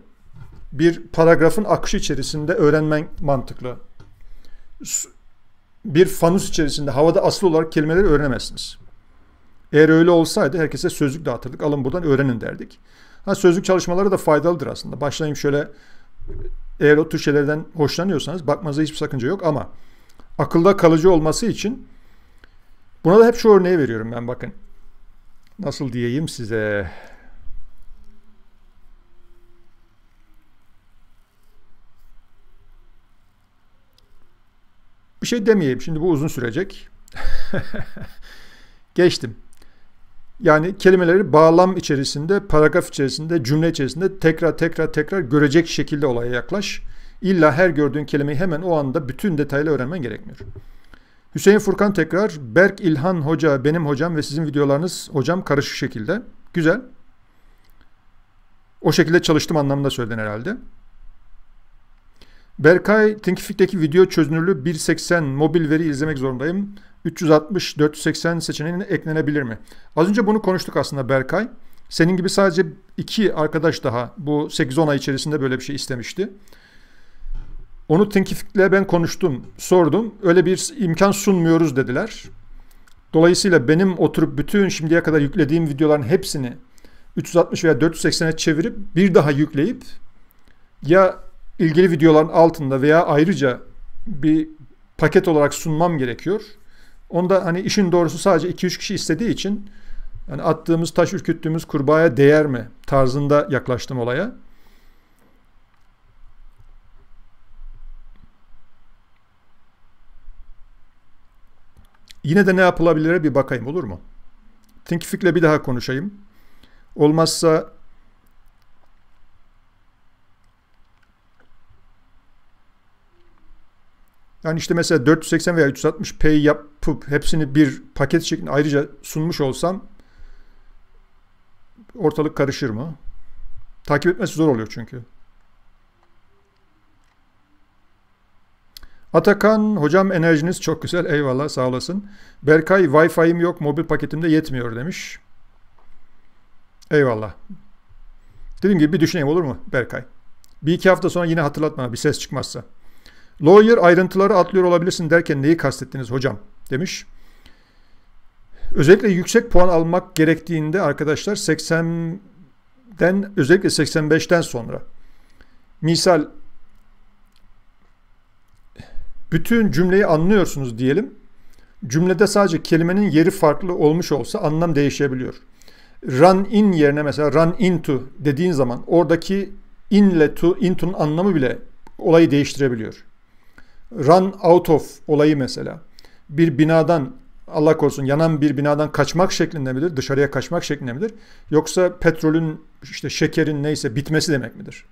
bir paragrafın akışı içerisinde öğrenmen mantıklı. Bir fanus içerisinde havada asıl olarak kelimeleri öğrenemezsiniz. Eğer öyle olsaydı herkese sözlük dağıtırdık. Alın buradan öğrenin derdik. Ha, sözlük çalışmaları da faydalıdır aslında. Başlayayım şöyle eğer o tür şeylerden hoşlanıyorsanız bakmanıza hiçbir sakınca yok ama akılda kalıcı olması için buna da hep şu örneği veriyorum ben bakın. Nasıl diyeyim size? Bir şey demeyeyim. Şimdi bu uzun sürecek. Geçtim. Yani kelimeleri bağlam içerisinde, paragraf içerisinde, cümle içerisinde tekrar tekrar tekrar görecek şekilde olaya yaklaş. İlla her gördüğün kelimeyi hemen o anda bütün detayla öğrenmen gerekmiyor. Hüseyin Furkan tekrar, Berk İlhan Hoca benim hocam ve sizin videolarınız hocam karışık şekilde. Güzel. O şekilde çalıştım anlamında söyledin herhalde. Berkay, Thinkific'teki video çözünürlüğü 1.80 mobil veri izlemek zorundayım. 360-480 seçeneğine eklenebilir mi? Az önce bunu konuştuk aslında Berkay. Senin gibi sadece iki arkadaş daha bu 8-10 ay içerisinde böyle bir şey istemişti. Onu Thinkific'le ben konuştum, sordum. Öyle bir imkan sunmuyoruz dediler. Dolayısıyla benim oturup bütün şimdiye kadar yüklediğim videoların hepsini 360 veya 480'e çevirip bir daha yükleyip ya ilgili videoların altında veya ayrıca bir paket olarak sunmam gerekiyor. Onda hani işin doğrusu sadece 2-3 kişi istediği için yani attığımız taş ürküttüğümüz kurbağaya değer mi tarzında yaklaştım olaya. Yine de ne yapılabilir bir bakayım olur mu? Thinkfic'le bir daha konuşayım. Olmazsa Yani işte mesela 480 veya 360p yapıp hepsini bir paket şeklinde ayrıca sunmuş olsam ortalık karışır mı? Takip etmesi zor oluyor çünkü. Atakan, hocam enerjiniz çok güzel. Eyvallah sağ olasın. Berkay, Wi-Fi'm yok, mobil paketimde yetmiyor demiş. Eyvallah. Dediğim gibi bir düşüneyim olur mu Berkay? Bir iki hafta sonra yine hatırlat bir ses çıkmazsa. Lawyer ayrıntıları atlıyor olabilirsin derken neyi kastettiniz hocam demiş. Özellikle yüksek puan almak gerektiğinde arkadaşlar 80'den özellikle 85'ten sonra misal bütün cümleyi anlıyorsunuz diyelim. Cümlede sadece kelimenin yeri farklı olmuş olsa anlam değişebiliyor. Run in yerine mesela run into dediğin zaman oradaki inle to into'nun anlamı bile olayı değiştirebiliyor run out of olayı mesela. Bir binadan Allah korusun yanan bir binadan kaçmak şeklinde midir? Dışarıya kaçmak şeklinde midir? Yoksa petrolün işte şekerin neyse bitmesi demek midir?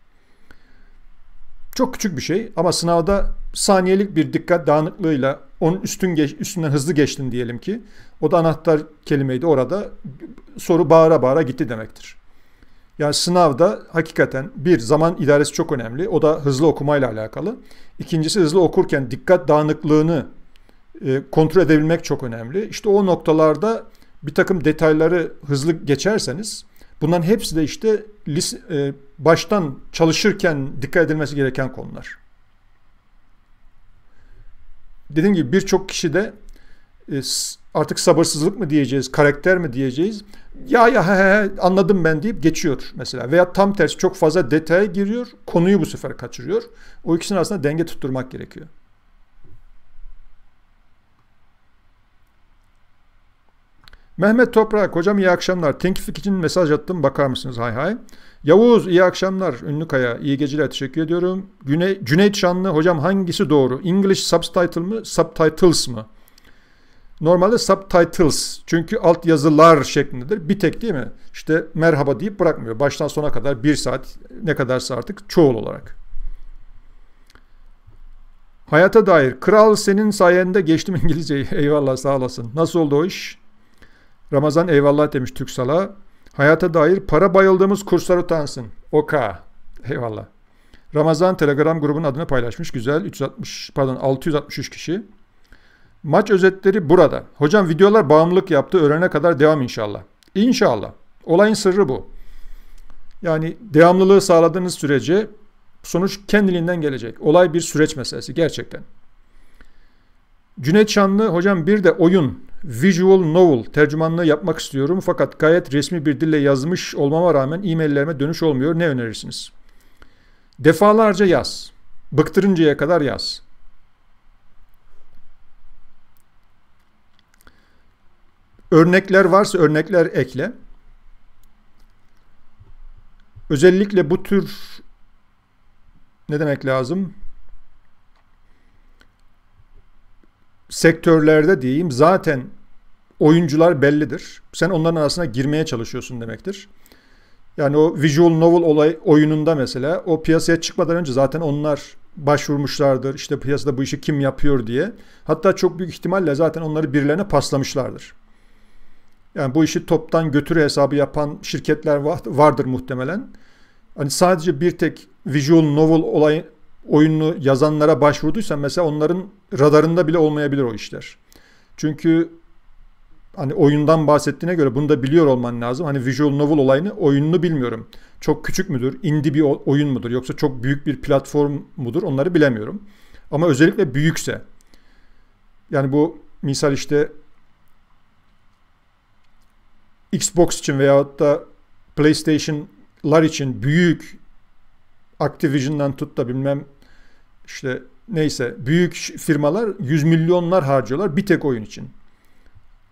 Çok küçük bir şey ama sınavda saniyelik bir dikkat dağınıklığıyla onun üstün geç, üstünden hızlı geçtin diyelim ki. O da anahtar kelimeydi orada. Soru bağıra bağıra gitti demektir. Yani sınavda hakikaten bir zaman idaresi çok önemli. O da hızlı okumayla alakalı. İkincisi hızlı okurken dikkat dağınıklığını e, kontrol edebilmek çok önemli. İşte o noktalarda bir takım detayları hızlı geçerseniz bunların hepsi de işte lise, e, baştan çalışırken dikkat edilmesi gereken konular. Dediğim gibi birçok kişi de e, artık sabırsızlık mı diyeceğiz, karakter mi diyeceğiz? Ya ya he, he anladım ben deyip geçiyor mesela. Veya tam tersi çok fazla detaya giriyor, konuyu bu sefer kaçırıyor. O ikisinin arasında denge tutturmak gerekiyor. Mehmet Toprak, hocam iyi akşamlar. Tenkifik için mesaj attım, bakar mısınız? Hay hay. Yavuz, iyi akşamlar. Ünlü Kaya, iyi geceler, teşekkür ediyorum. Güney, Cüneyt Şanlı, hocam hangisi doğru? English subtitle mı, subtitles mı? Normalde subtitles çünkü alt yazılar şeklindedir. Bir tek değil mi? İşte merhaba deyip bırakmıyor. Baştan sona kadar bir saat ne kadarsa artık çoğul olarak. Hayata dair. Kral senin sayende geçtim İngilizceyi. Eyvallah sağ olasın. Nasıl oldu o iş? Ramazan eyvallah demiş Türksal'a. Hayata dair para bayıldığımız kurslar utansın. Oka. Eyvallah. Ramazan Telegram grubunun adını paylaşmış. Güzel. 360 pardon 663 kişi. Maç özetleri burada. Hocam videolar bağımlılık yaptı. Öğlene kadar devam inşallah. İnşallah. Olayın sırrı bu. Yani devamlılığı sağladığınız sürece sonuç kendiliğinden gelecek. Olay bir süreç meselesi gerçekten. Cüneyt Şanlı hocam bir de oyun Visual Novel tercümanlığı yapmak istiyorum fakat gayet resmi bir dille yazmış olmama rağmen e-maillerime dönüş olmuyor. Ne önerirsiniz? Defalarca yaz. Bıktırıncaya kadar yaz. Örnekler varsa örnekler ekle. Özellikle bu tür ne demek lazım? Sektörlerde diyeyim zaten oyuncular bellidir. Sen onların arasına girmeye çalışıyorsun demektir. Yani o visual novel olay oyununda mesela o piyasaya çıkmadan önce zaten onlar başvurmuşlardır. İşte piyasada bu işi kim yapıyor diye. Hatta çok büyük ihtimalle zaten onları birilerine paslamışlardır. Yani bu işi toptan götürü hesabı yapan şirketler vardır muhtemelen. Hani sadece bir tek visual novel olay oyununu yazanlara başvurduysan mesela onların radarında bile olmayabilir o işler. Çünkü hani oyundan bahsettiğine göre bunu da biliyor olman lazım. Hani visual novel olayını oyununu bilmiyorum. Çok küçük müdür, indie bir oyun mudur yoksa çok büyük bir platform mudur onları bilemiyorum. Ama özellikle büyükse yani bu misal işte Xbox için veyahut da PlayStation'lar için büyük Activision'dan tut da bilmem işte neyse büyük firmalar yüz milyonlar harcıyorlar bir tek oyun için.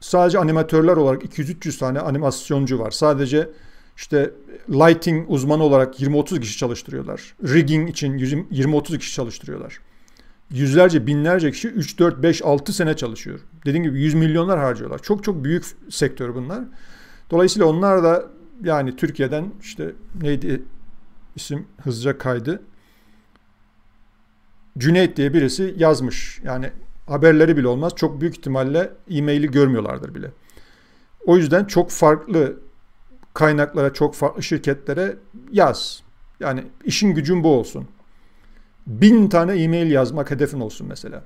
Sadece animatörler olarak 200-300 tane animasyoncu var. Sadece işte lighting uzmanı olarak 20-30 kişi çalıştırıyorlar. Rigging için 20-30 kişi çalıştırıyorlar. Yüzlerce, binlerce kişi 3, 4, 5, 6 sene çalışıyor. Dediğim gibi 100 milyonlar harcıyorlar. Çok çok büyük sektör bunlar. Dolayısıyla onlar da yani Türkiye'den işte neydi isim hızlıca kaydı. Cüneyt diye birisi yazmış. Yani haberleri bile olmaz. Çok büyük ihtimalle e-maili görmüyorlardır bile. O yüzden çok farklı kaynaklara, çok farklı şirketlere yaz. Yani işin gücün bu olsun. Bin tane e-mail yazmak hedefin olsun mesela.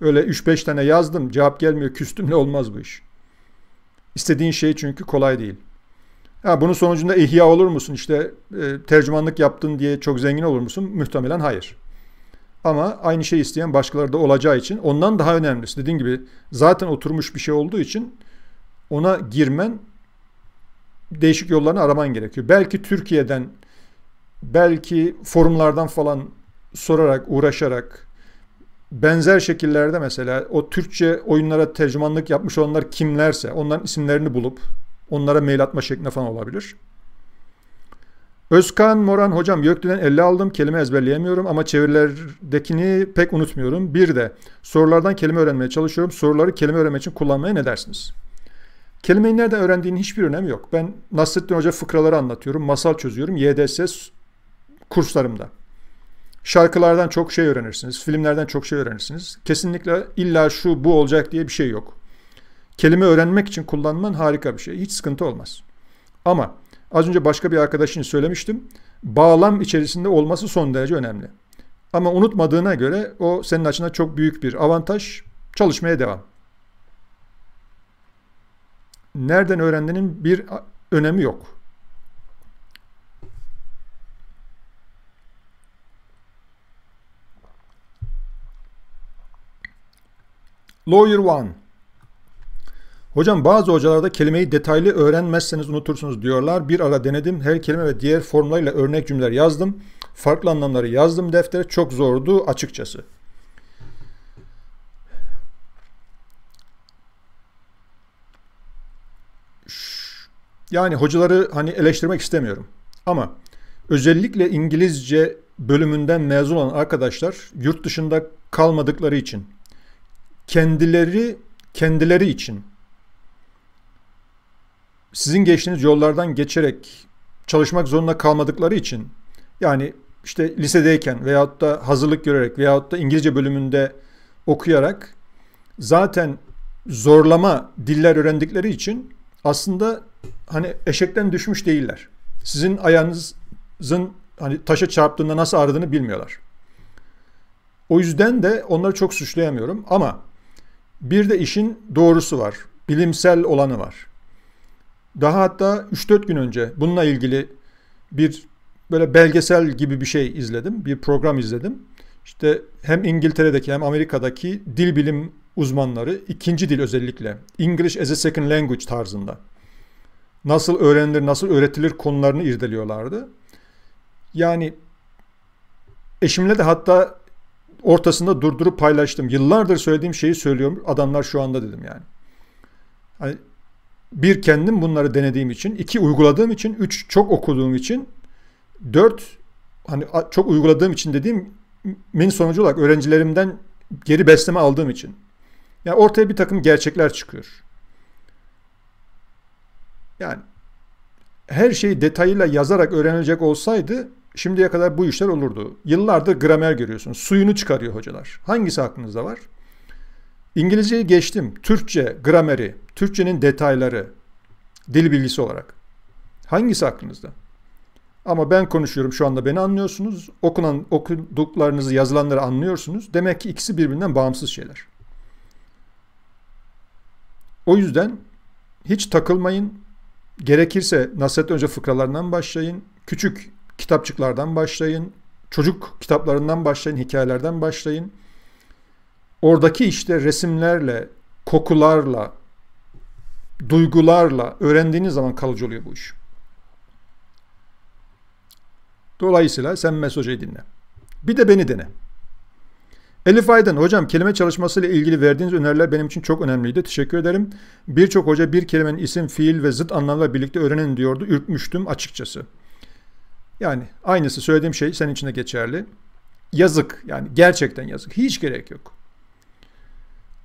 Öyle 3-5 tane yazdım, cevap gelmiyor, küstümle olmaz bu iş. İstediğin şey çünkü kolay değil. Ha, bunun sonucunda ihya olur musun? İşte e, tercümanlık yaptın diye çok zengin olur musun? Muhtemelen hayır. Ama aynı şey isteyen başkaları da olacağı için ondan daha önemlisi. Dediğim gibi zaten oturmuş bir şey olduğu için ona girmen değişik yollarını araman gerekiyor. Belki Türkiye'den, belki forumlardan falan sorarak, uğraşarak, benzer şekillerde mesela o Türkçe oyunlara tercümanlık yapmış olanlar kimlerse onların isimlerini bulup onlara mail atma şeklinde falan olabilir. Özkan Moran hocam Göktü'den 50 aldım kelime ezberleyemiyorum ama çevirilerdekini pek unutmuyorum. Bir de sorulardan kelime öğrenmeye çalışıyorum. Soruları kelime öğrenmek için kullanmaya ne dersiniz? Kelimeyi nereden öğrendiğinin hiçbir önemi yok. Ben Nasrettin Hoca fıkraları anlatıyorum, masal çözüyorum YDS kurslarımda. Şarkılardan çok şey öğrenirsiniz, filmlerden çok şey öğrenirsiniz. Kesinlikle illa şu bu olacak diye bir şey yok. Kelime öğrenmek için kullanman harika bir şey. Hiç sıkıntı olmaz. Ama az önce başka bir arkadaşın söylemiştim. Bağlam içerisinde olması son derece önemli. Ama unutmadığına göre o senin açına çok büyük bir avantaj. Çalışmaya devam. Nereden öğrendiğinin bir önemi yok. Lawyer One. Hocam bazı hocalarda kelimeyi detaylı öğrenmezseniz unutursunuz diyorlar. Bir ara denedim. Her kelime ve diğer formlarıyla örnek cümleler yazdım. Farklı anlamları yazdım deftere. Çok zordu açıkçası. Yani hocaları hani eleştirmek istemiyorum. Ama özellikle İngilizce bölümünden mezun olan arkadaşlar yurt dışında kalmadıkları için kendileri kendileri için sizin geçtiğiniz yollardan geçerek çalışmak zorunda kalmadıkları için yani işte lisedeyken veyahut da hazırlık görerek veyahut da İngilizce bölümünde okuyarak zaten zorlama diller öğrendikleri için aslında hani eşekten düşmüş değiller. Sizin ayağınızın hani taşa çarptığında nasıl ağrıdığını bilmiyorlar. O yüzden de onları çok suçlayamıyorum ama bir de işin doğrusu var. Bilimsel olanı var. Daha hatta 3-4 gün önce bununla ilgili bir böyle belgesel gibi bir şey izledim. Bir program izledim. İşte hem İngiltere'deki hem Amerika'daki dil bilim uzmanları ikinci dil özellikle English as a second language tarzında nasıl öğrenilir, nasıl öğretilir konularını irdeliyorlardı. Yani eşimle de hatta ortasında durdurup paylaştım. Yıllardır söylediğim şeyi söylüyorum. Adamlar şu anda dedim yani. Hani bir kendim bunları denediğim için, iki uyguladığım için, üç çok okuduğum için, dört hani çok uyguladığım için dediğim min sonucu olarak öğrencilerimden geri besleme aldığım için. Yani ortaya bir takım gerçekler çıkıyor. Yani her şeyi detayıyla yazarak öğrenilecek olsaydı Şimdiye kadar bu işler olurdu. Yıllardır gramer görüyorsunuz. Suyunu çıkarıyor hocalar. Hangisi aklınızda var? İngilizceyi geçtim. Türkçe grameri, Türkçenin detayları, dil bilgisi olarak. Hangisi aklınızda? Ama ben konuşuyorum şu anda beni anlıyorsunuz. Okunan okuduklarınızı, yazılanları anlıyorsunuz. Demek ki ikisi birbirinden bağımsız şeyler. O yüzden hiç takılmayın. Gerekirse Nasrettin Hoca fıkralarından başlayın. Küçük kitapçıklardan başlayın. Çocuk kitaplarından başlayın, hikayelerden başlayın. Oradaki işte resimlerle, kokularla, duygularla öğrendiğiniz zaman kalıcı oluyor bu iş. Dolayısıyla sen mesajı dinle. Bir de beni dene. Elif Aydın, hocam kelime çalışması ile ilgili verdiğiniz öneriler benim için çok önemliydi. Teşekkür ederim. Birçok hoca bir kelimenin isim, fiil ve zıt anlamla birlikte öğrenin diyordu. Ürkmüştüm açıkçası. Yani aynısı söylediğim şey senin için de geçerli. Yazık yani gerçekten yazık. Hiç gerek yok.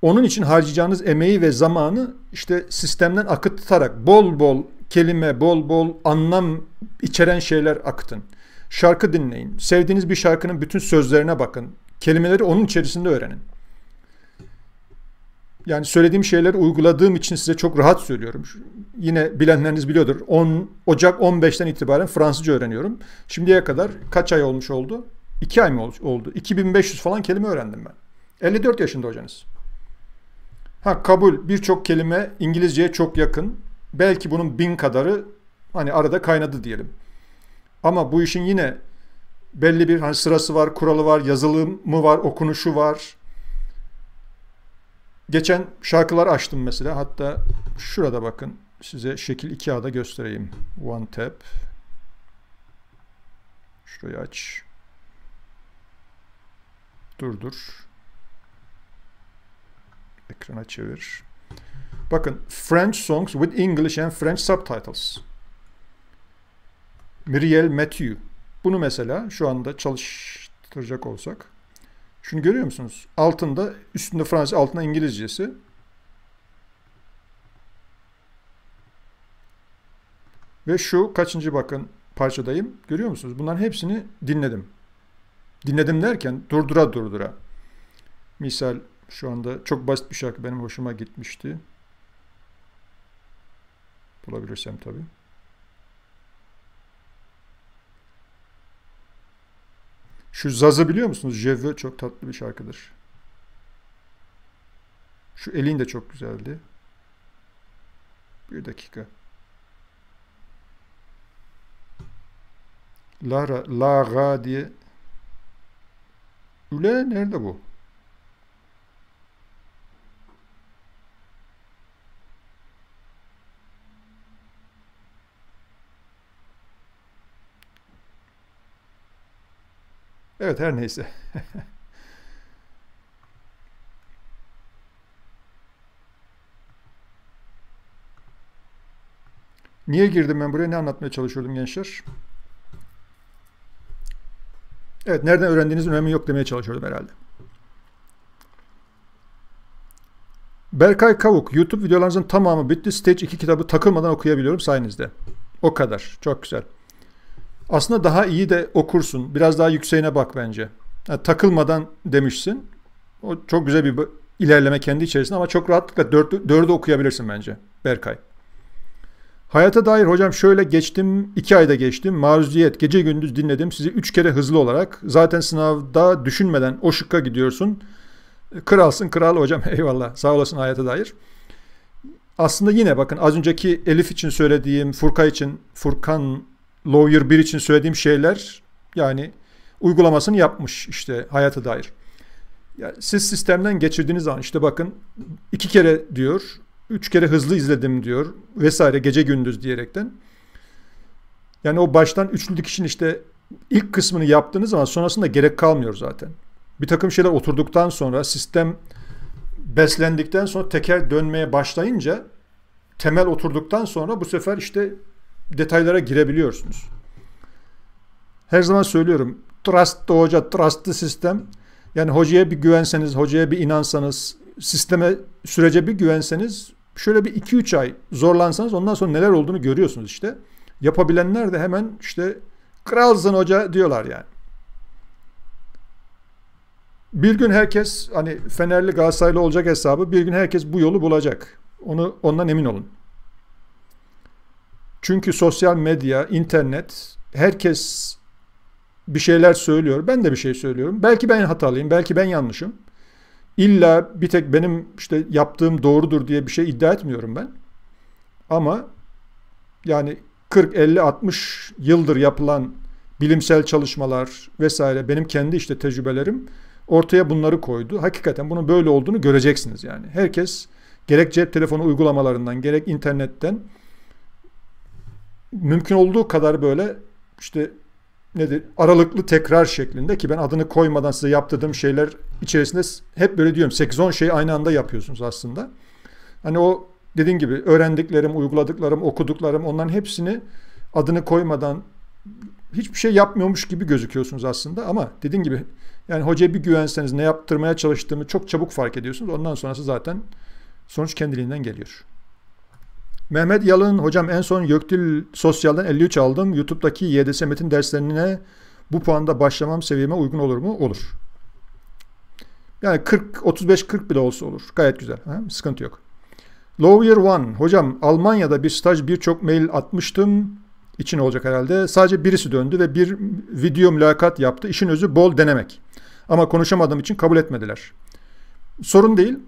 Onun için harcayacağınız emeği ve zamanı işte sistemden akıtarak bol bol kelime, bol bol anlam içeren şeyler akıtın. Şarkı dinleyin. Sevdiğiniz bir şarkının bütün sözlerine bakın. Kelimeleri onun içerisinde öğrenin yani söylediğim şeyleri uyguladığım için size çok rahat söylüyorum. Yine bilenleriniz biliyordur. 10 Ocak 15'ten itibaren Fransızca öğreniyorum. Şimdiye kadar kaç ay olmuş oldu? 2 ay mı oldu? 2500 falan kelime öğrendim ben. 54 yaşında hocanız. Ha kabul birçok kelime İngilizceye çok yakın. Belki bunun bin kadarı hani arada kaynadı diyelim. Ama bu işin yine belli bir hani sırası var, kuralı var, yazılımı var, okunuşu var, geçen şarkılar açtım mesela. Hatta şurada bakın size şekil 2A'da göstereyim. One tap. Şurayı aç. Durdur. Ekrana çevir. Bakın French songs with English and French subtitles. Muriel Mathieu. Bunu mesela şu anda çalıştıracak olsak. Şunu görüyor musunuz? Altında, üstünde Fransızca, altında İngilizcesi. Ve şu kaçıncı bakın parçadayım. Görüyor musunuz? Bunların hepsini dinledim. Dinledim derken durdura durdura. Misal şu anda çok basit bir şarkı benim hoşuma gitmişti. Bulabilirsem tabii. Şu Zaz'ı biliyor musunuz? Jevve çok tatlı bir şarkıdır. Şu elin de çok güzeldi. Bir dakika. Lara, Lara diye. Üle nerede bu? Evet her neyse. Niye girdim ben buraya? Ne anlatmaya çalışıyordum gençler? Evet, nereden öğrendiğiniz önemi yok demeye çalışıyordum herhalde. Berkay Kavuk, YouTube videolarınızın tamamı bitti. Stage 2 kitabı takılmadan okuyabiliyorum sayenizde. O kadar. Çok güzel. Aslında daha iyi de okursun. Biraz daha yükseğine bak bence. Yani takılmadan demişsin. O çok güzel bir ilerleme kendi içerisinde ama çok rahatlıkla dördü, dördü okuyabilirsin bence Berkay. Hayata dair hocam şöyle geçtim, iki ayda geçtim. Maruziyet, gece gündüz dinledim sizi üç kere hızlı olarak. Zaten sınavda düşünmeden o şıkka gidiyorsun. Kralsın kral hocam eyvallah sağ olasın hayata dair. Aslında yine bakın az önceki Elif için söylediğim, Furkan için, Furkan Lawyer 1 için söylediğim şeyler yani uygulamasını yapmış işte hayata dair. Yani siz sistemden geçirdiğiniz an işte bakın iki kere diyor, üç kere hızlı izledim diyor vesaire gece gündüz diyerekten. Yani o baştan üçlü dikişin işte ilk kısmını yaptığınız zaman sonrasında gerek kalmıyor zaten. Bir takım şeyler oturduktan sonra sistem beslendikten sonra teker dönmeye başlayınca temel oturduktan sonra bu sefer işte detaylara girebiliyorsunuz. Her zaman söylüyorum trust hoca, trustlı sistem. Yani hocaya bir güvenseniz, hocaya bir inansanız, sisteme, sürece bir güvenseniz şöyle bir 2-3 ay zorlansanız ondan sonra neler olduğunu görüyorsunuz işte. Yapabilenler de hemen işte kralsın hoca diyorlar yani. Bir gün herkes hani Fenerli Galatasaraylı olacak hesabı bir gün herkes bu yolu bulacak. Onu ondan emin olun. Çünkü sosyal medya, internet, herkes bir şeyler söylüyor. Ben de bir şey söylüyorum. Belki ben hatalıyım, belki ben yanlışım. İlla bir tek benim işte yaptığım doğrudur diye bir şey iddia etmiyorum ben. Ama yani 40, 50, 60 yıldır yapılan bilimsel çalışmalar vesaire benim kendi işte tecrübelerim ortaya bunları koydu. Hakikaten bunun böyle olduğunu göreceksiniz yani. Herkes gerek cep telefonu uygulamalarından gerek internetten mümkün olduğu kadar böyle işte nedir aralıklı tekrar şeklinde ki ben adını koymadan size yaptırdığım şeyler içerisinde hep böyle diyorum 8-10 şeyi aynı anda yapıyorsunuz aslında. Hani o dediğim gibi öğrendiklerim, uyguladıklarım, okuduklarım onların hepsini adını koymadan hiçbir şey yapmıyormuş gibi gözüküyorsunuz aslında ama dediğim gibi yani hocaya bir güvenseniz ne yaptırmaya çalıştığımı çok çabuk fark ediyorsunuz. Ondan sonrası zaten sonuç kendiliğinden geliyor. Mehmet Yalın hocam en son Göktül Sosyal'dan 53 aldım. YouTube'daki YDS Metin derslerine bu puanda başlamam seviyeme uygun olur mu? Olur. Yani 40, 35, 40 bile olsa olur. Gayet güzel. Ha? Sıkıntı yok. Lawyer One. Hocam Almanya'da bir staj birçok mail atmıştım. için olacak herhalde. Sadece birisi döndü ve bir video mülakat yaptı. İşin özü bol denemek. Ama konuşamadığım için kabul etmediler. Sorun değil.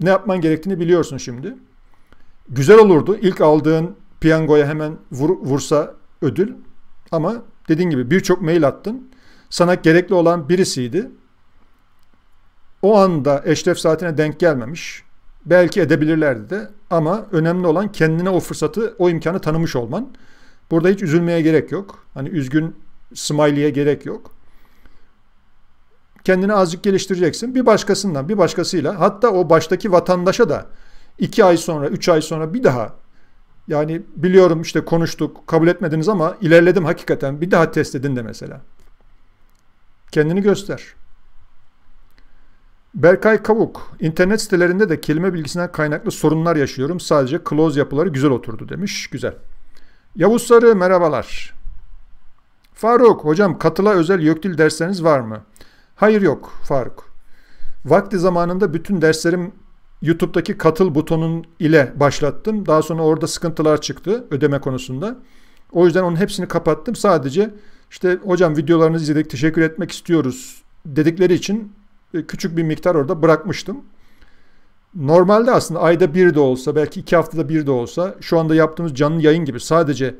Ne yapman gerektiğini biliyorsun şimdi güzel olurdu. İlk aldığın piyangoya hemen vur, vursa ödül ama dediğin gibi birçok mail attın. Sana gerekli olan birisiydi. O anda eşref saatine denk gelmemiş. Belki edebilirlerdi de ama önemli olan kendine o fırsatı, o imkanı tanımış olman. Burada hiç üzülmeye gerek yok. Hani üzgün smiley'e gerek yok. Kendini azıcık geliştireceksin. Bir başkasından, bir başkasıyla hatta o baştaki vatandaşa da 2 ay sonra, 3 ay sonra bir daha yani biliyorum işte konuştuk, kabul etmediniz ama ilerledim hakikaten. Bir daha test edin de mesela. Kendini göster. Berkay Kavuk, internet sitelerinde de kelime bilgisinden kaynaklı sorunlar yaşıyorum. Sadece close yapıları güzel oturdu demiş. Güzel. Yavuz Sarı, merhabalar. Faruk, hocam katıla özel YÖKDİL dersleriniz var mı? Hayır yok Faruk. Vakti zamanında bütün derslerim YouTube'daki katıl butonun ile başlattım. Daha sonra orada sıkıntılar çıktı ödeme konusunda. O yüzden onun hepsini kapattım. Sadece işte hocam videolarınızı izledik, teşekkür etmek istiyoruz dedikleri için e, küçük bir miktar orada bırakmıştım. Normalde aslında ayda bir de olsa, belki iki haftada bir de olsa şu anda yaptığımız canlı yayın gibi sadece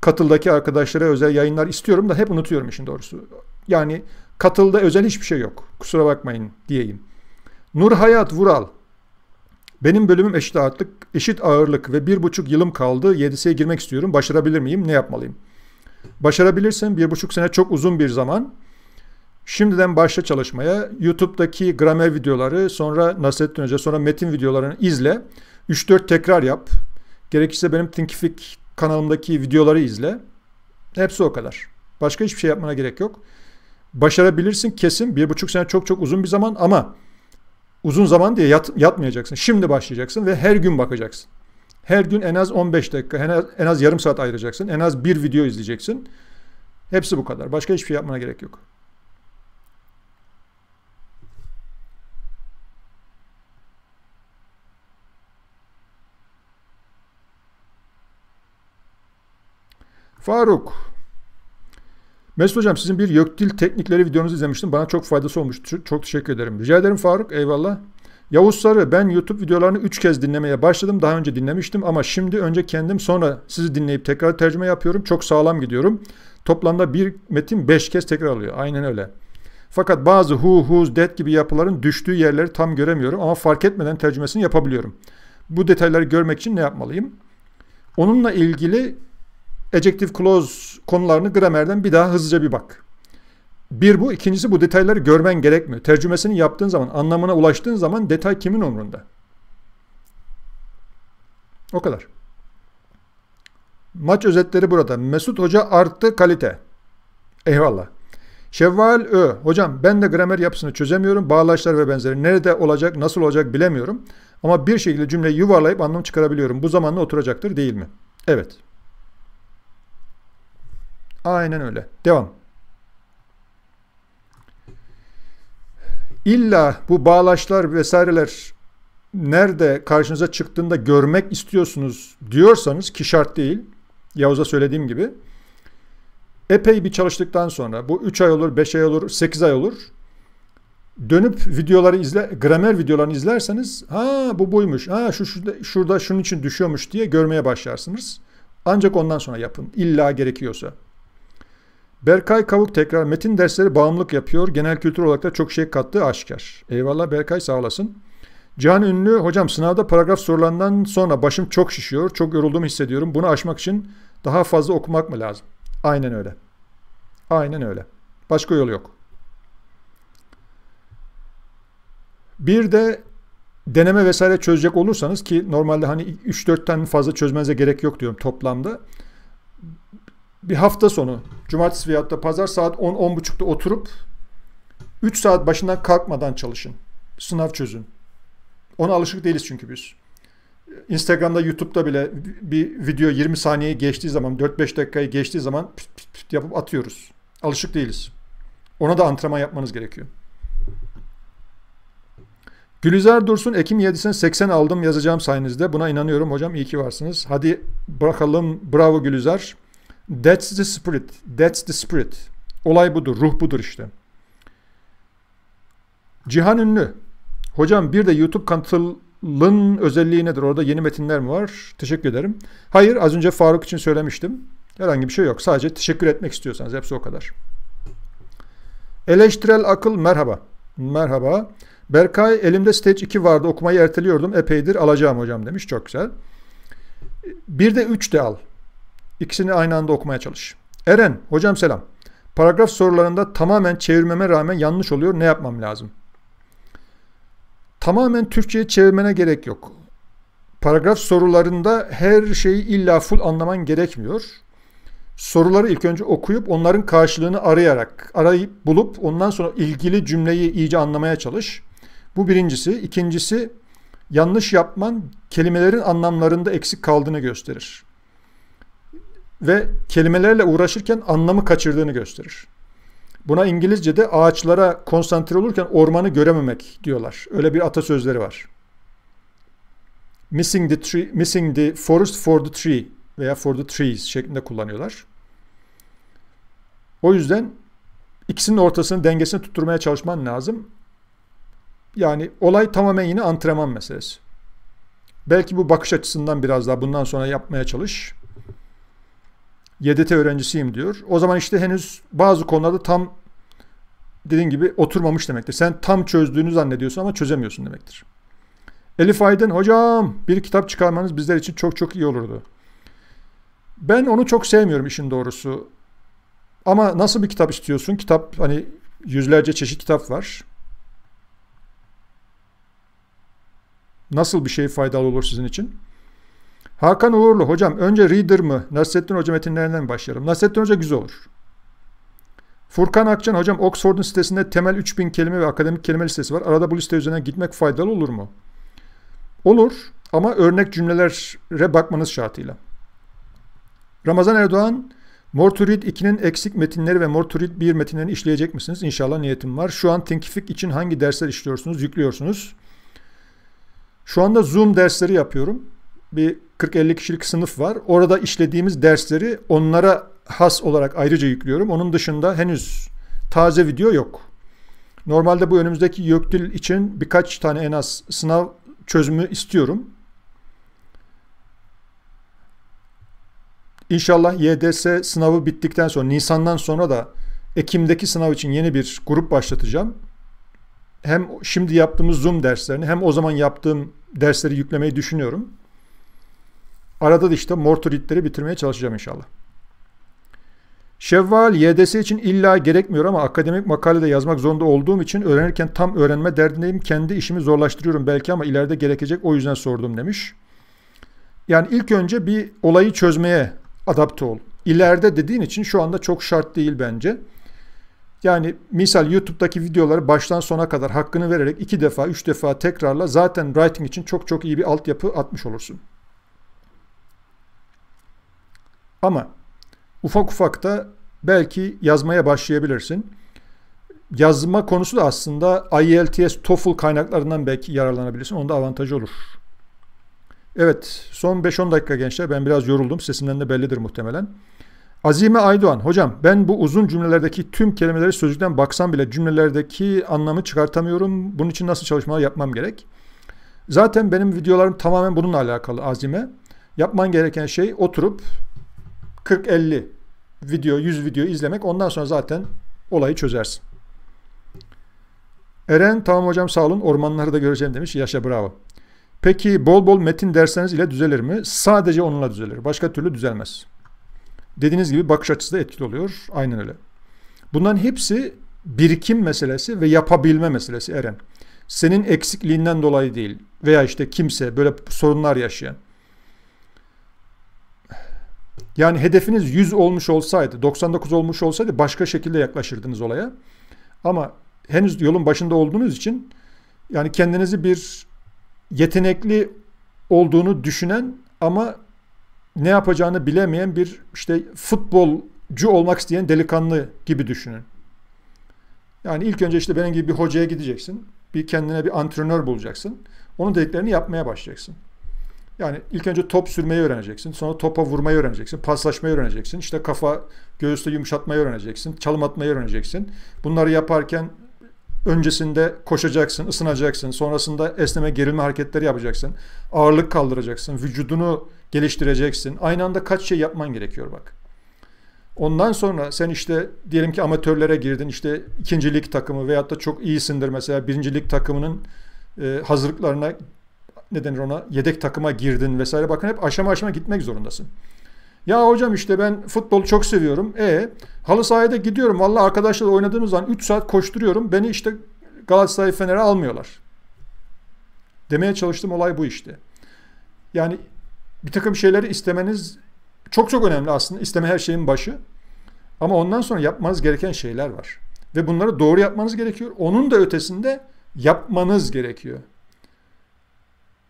katıldaki arkadaşlara özel yayınlar istiyorum da hep unutuyorum işin doğrusu. Yani katılda özel hiçbir şey yok. Kusura bakmayın diyeyim. Nur Hayat Vural benim bölümüm eşit ağırlık, eşit ağırlık ve bir buçuk yılım kaldı. YDS'ye girmek istiyorum. Başarabilir miyim? Ne yapmalıyım? Başarabilirsin. Bir buçuk sene çok uzun bir zaman. Şimdiden başla çalışmaya. YouTube'daki gramer videoları, sonra Nasrettin Hoca, sonra metin videolarını izle. 3-4 tekrar yap. Gerekirse benim Thinkific kanalımdaki videoları izle. Hepsi o kadar. Başka hiçbir şey yapmana gerek yok. Başarabilirsin kesin. Bir buçuk sene çok çok uzun bir zaman ama Uzun zaman diye yat, yatmayacaksın. Şimdi başlayacaksın ve her gün bakacaksın. Her gün en az 15 dakika, en az, en az yarım saat ayıracaksın. En az bir video izleyeceksin. Hepsi bu kadar. Başka hiçbir şey yapmana gerek yok. Faruk Mesut Hocam sizin bir YÖKDİL teknikleri videonuzu izlemiştim. Bana çok faydası olmuştu. Çok teşekkür ederim. Rica ederim Faruk. Eyvallah. Yavuz Sarı ben YouTube videolarını 3 kez dinlemeye başladım. Daha önce dinlemiştim ama şimdi önce kendim sonra sizi dinleyip tekrar tercüme yapıyorum. Çok sağlam gidiyorum. Toplamda bir metin 5 kez tekrar alıyor, Aynen öyle. Fakat bazı hu, who's, that gibi yapıların düştüğü yerleri tam göremiyorum ama fark etmeden tercümesini yapabiliyorum. Bu detayları görmek için ne yapmalıyım? Onunla ilgili adjective clause konularını gramerden bir daha hızlıca bir bak. Bir bu, ikincisi bu detayları görmen gerekmiyor. Tercümesini yaptığın zaman, anlamına ulaştığın zaman detay kimin umrunda? O kadar. Maç özetleri burada. Mesut Hoca arttı kalite. Eyvallah. Şevval Ö. Hocam ben de gramer yapısını çözemiyorum. Bağlaçlar ve benzeri nerede olacak, nasıl olacak bilemiyorum. Ama bir şekilde cümleyi yuvarlayıp anlam çıkarabiliyorum. Bu zamanla oturacaktır değil mi? Evet. Aynen öyle. Devam. İlla bu bağlaçlar vesaireler nerede karşınıza çıktığında görmek istiyorsunuz diyorsanız ki şart değil. Yavuz'a söylediğim gibi. Epey bir çalıştıktan sonra bu 3 ay olur, 5 ay olur, 8 ay olur. Dönüp videoları izle, gramer videolarını izlerseniz ha bu buymuş, ha şu şurada, şurada şunun için düşüyormuş diye görmeye başlarsınız. Ancak ondan sonra yapın. İlla gerekiyorsa. Berkay Kavuk tekrar metin dersleri bağımlılık yapıyor. Genel kültür olarak da çok şey kattığı aşikar. Eyvallah Berkay sağ olasın. Can Ünlü hocam sınavda paragraf sorularından sonra başım çok şişiyor. Çok yorulduğumu hissediyorum. Bunu aşmak için daha fazla okumak mı lazım? Aynen öyle. Aynen öyle. Başka yolu yok. Bir de deneme vesaire çözecek olursanız ki normalde hani 3-4 tane fazla çözmenize gerek yok diyorum toplamda bir hafta sonu cumartesi veyahut da pazar saat 10-10.30'da oturup 3 saat başından kalkmadan çalışın. Sınav çözün. Ona alışık değiliz çünkü biz. Instagram'da, YouTube'da bile bir video 20 saniye geçtiği zaman, 4-5 dakikayı geçtiği zaman püt püt püt yapıp atıyoruz. Alışık değiliz. Ona da antrenman yapmanız gerekiyor. Gülizar Dursun Ekim 7'sine 80 aldım yazacağım sayenizde. Buna inanıyorum hocam. iyi ki varsınız. Hadi bırakalım. Bravo Gülizar. That's the spirit. That's the spirit. Olay budur. Ruh budur işte. Cihan ünlü. Hocam bir de YouTube Kantal'ın özelliği nedir? Orada yeni metinler mi var? Teşekkür ederim. Hayır az önce Faruk için söylemiştim. Herhangi bir şey yok. Sadece teşekkür etmek istiyorsanız hepsi o kadar. Eleştirel akıl merhaba. Merhaba. Berkay elimde stage 2 vardı okumayı erteliyordum. Epeydir alacağım hocam demiş. Çok güzel. Bir de 3 de al. İkisini aynı anda okumaya çalış. Eren, hocam selam. Paragraf sorularında tamamen çevirmeme rağmen yanlış oluyor. Ne yapmam lazım? Tamamen Türkçe'ye çevirmene gerek yok. Paragraf sorularında her şeyi illa full anlaman gerekmiyor. Soruları ilk önce okuyup onların karşılığını arayarak, arayıp bulup ondan sonra ilgili cümleyi iyice anlamaya çalış. Bu birincisi. İkincisi yanlış yapman kelimelerin anlamlarında eksik kaldığını gösterir ve kelimelerle uğraşırken anlamı kaçırdığını gösterir. Buna İngilizce'de ağaçlara konsantre olurken ormanı görememek diyorlar. Öyle bir atasözleri var. Missing the, tree, missing the forest for the tree veya for the trees şeklinde kullanıyorlar. O yüzden ikisinin ortasını dengesini tutturmaya çalışman lazım. Yani olay tamamen yine antrenman meselesi. Belki bu bakış açısından biraz daha bundan sonra yapmaya çalış. YDT öğrencisiyim diyor. O zaman işte henüz bazı konularda tam dediğin gibi oturmamış demektir. Sen tam çözdüğünü zannediyorsun ama çözemiyorsun demektir. Elif Aydın hocam bir kitap çıkarmanız bizler için çok çok iyi olurdu. Ben onu çok sevmiyorum işin doğrusu. Ama nasıl bir kitap istiyorsun? Kitap hani yüzlerce çeşit kitap var. Nasıl bir şey faydalı olur sizin için? Hakan Uğurlu hocam önce Reader mı Nasrettin Hoca metinlerinden başlayalım? Nasrettin Hoca güzel olur. Furkan Akçan hocam Oxford'un sitesinde temel 3000 kelime ve akademik kelime listesi var. Arada bu liste üzerine gitmek faydalı olur mu? Olur ama örnek cümlelere bakmanız şartıyla. Ramazan Erdoğan Morturid 2'nin eksik metinleri ve Morturid 1 metinlerini işleyecek misiniz? İnşallah niyetim var. Şu an Thinkifik için hangi dersler işliyorsunuz, yüklüyorsunuz? Şu anda Zoom dersleri yapıyorum bir 40-50 kişilik sınıf var. Orada işlediğimiz dersleri onlara has olarak ayrıca yüklüyorum. Onun dışında henüz taze video yok. Normalde bu önümüzdeki YÖKDİL için birkaç tane en az sınav çözümü istiyorum. İnşallah YDS sınavı bittikten sonra, Nisan'dan sonra da Ekim'deki sınav için yeni bir grup başlatacağım. Hem şimdi yaptığımız Zoom derslerini hem o zaman yaptığım dersleri yüklemeyi düşünüyorum. Arada da işte Morturitleri bitirmeye çalışacağım inşallah. Şevval YDS için illa gerekmiyor ama akademik makalede yazmak zorunda olduğum için öğrenirken tam öğrenme derdindeyim. Kendi işimi zorlaştırıyorum belki ama ileride gerekecek o yüzden sordum demiş. Yani ilk önce bir olayı çözmeye adapte ol. İleride dediğin için şu anda çok şart değil bence. Yani misal YouTube'daki videoları baştan sona kadar hakkını vererek iki defa, üç defa tekrarla zaten writing için çok çok iyi bir altyapı atmış olursun. Ama ufak ufak da belki yazmaya başlayabilirsin. Yazma konusu da aslında IELTS, TOEFL kaynaklarından belki yararlanabilirsin. Onda avantajı olur. Evet, son 5-10 dakika gençler. Ben biraz yoruldum. Sesimden de bellidir muhtemelen. Azime Aydoğan, hocam ben bu uzun cümlelerdeki tüm kelimeleri sözlükten baksam bile cümlelerdeki anlamı çıkartamıyorum. Bunun için nasıl çalışmalar yapmam gerek? Zaten benim videolarım tamamen bununla alakalı Azime. Yapman gereken şey oturup 40-50 video, 100 video izlemek ondan sonra zaten olayı çözersin. Eren tamam hocam sağ olun ormanları da göreceğim demiş. Yaşa bravo. Peki bol bol metin derseniz ile düzelir mi? Sadece onunla düzelir. Başka türlü düzelmez. Dediğiniz gibi bakış açısı da etkili oluyor. Aynen öyle. Bunların hepsi birikim meselesi ve yapabilme meselesi Eren. Senin eksikliğinden dolayı değil veya işte kimse böyle sorunlar yaşayan yani hedefiniz 100 olmuş olsaydı, 99 olmuş olsaydı başka şekilde yaklaşırdınız olaya. Ama henüz yolun başında olduğunuz için yani kendinizi bir yetenekli olduğunu düşünen ama ne yapacağını bilemeyen bir işte futbolcu olmak isteyen delikanlı gibi düşünün. Yani ilk önce işte benim gibi bir hocaya gideceksin. Bir kendine bir antrenör bulacaksın. Onun dediklerini yapmaya başlayacaksın. Yani ilk önce top sürmeyi öğreneceksin. Sonra topa vurmayı öğreneceksin. Paslaşmayı öğreneceksin. İşte kafa göğüste yumuşatmayı öğreneceksin. Çalım atmayı öğreneceksin. Bunları yaparken öncesinde koşacaksın, ısınacaksın. Sonrasında esneme, gerilme hareketleri yapacaksın. Ağırlık kaldıracaksın. Vücudunu geliştireceksin. Aynı anda kaç şey yapman gerekiyor bak. Ondan sonra sen işte diyelim ki amatörlere girdin işte ikincilik takımı veyahut da çok iyisindir mesela birincilik takımının e, hazırlıklarına ne denir ona yedek takıma girdin vesaire bakın hep aşama aşama gitmek zorundasın. Ya hocam işte ben futbolu çok seviyorum. E halı sahaya gidiyorum. Valla arkadaşlarla oynadığımız zaman 3 saat koşturuyorum. Beni işte Galatasaray Fener'e almıyorlar. Demeye çalıştığım olay bu işte. Yani bir takım şeyleri istemeniz çok çok önemli aslında. İsteme her şeyin başı. Ama ondan sonra yapmanız gereken şeyler var. Ve bunları doğru yapmanız gerekiyor. Onun da ötesinde yapmanız gerekiyor.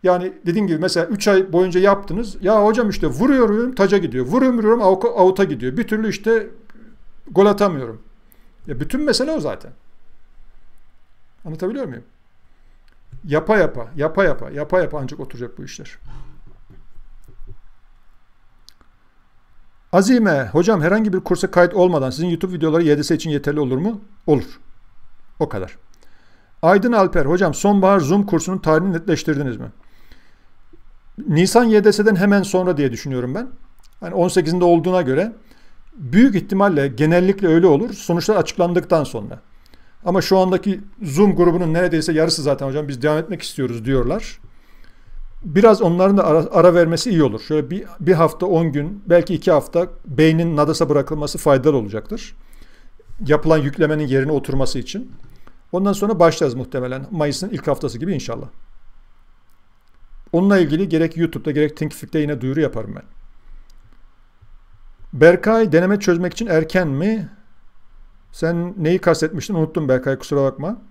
Yani dediğim gibi mesela 3 ay boyunca yaptınız. Ya hocam işte vuruyorum taca gidiyor. Vuruyorum vuruyorum avuta gidiyor. Bir türlü işte gol atamıyorum. Ya bütün mesele o zaten. Anlatabiliyor muyum? Yapa yapa, yapa yapa, yapa yapa ancak oturacak bu işler. Azime, hocam herhangi bir kursa kayıt olmadan sizin YouTube videoları YDS için yeterli olur mu? Olur. O kadar. Aydın Alper, hocam sonbahar Zoom kursunun tarihini netleştirdiniz mi? Nisan YDS'den hemen sonra diye düşünüyorum ben. Hani 18'inde olduğuna göre büyük ihtimalle genellikle öyle olur. Sonuçlar açıklandıktan sonra. Ama şu andaki Zoom grubunun neredeyse yarısı zaten hocam biz devam etmek istiyoruz diyorlar. Biraz onların da ara, ara vermesi iyi olur. Şöyle bir, bir hafta, 10 gün, belki iki hafta beynin nadasa bırakılması faydalı olacaktır. Yapılan yüklemenin yerine oturması için. Ondan sonra başlarız muhtemelen. Mayıs'ın ilk haftası gibi inşallah. Onunla ilgili gerek YouTube'da gerek Thinkific'te yine duyuru yaparım ben. Berkay deneme çözmek için erken mi? Sen neyi kastetmiştin? Unuttum Berkay kusura bakma.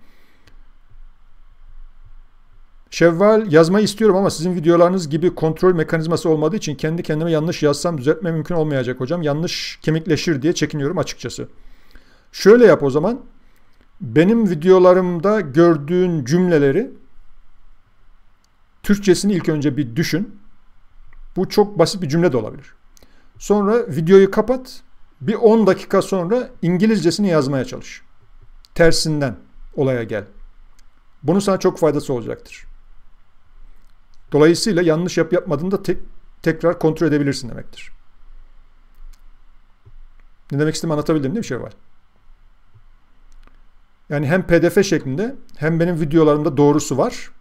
Şevval yazmayı istiyorum ama sizin videolarınız gibi kontrol mekanizması olmadığı için kendi kendime yanlış yazsam düzeltme mümkün olmayacak hocam. Yanlış kemikleşir diye çekiniyorum açıkçası. Şöyle yap o zaman. Benim videolarımda gördüğün cümleleri Türkçesini ilk önce bir düşün. Bu çok basit bir cümle de olabilir. Sonra videoyu kapat. Bir 10 dakika sonra İngilizcesini yazmaya çalış. Tersinden olaya gel. Bunun sana çok faydası olacaktır. Dolayısıyla yanlış yap yapmadığını da tekrar kontrol edebilirsin demektir. Ne demek istediğimi anlatabildim değil mi şey var? Yani hem pdf şeklinde hem benim videolarımda doğrusu var.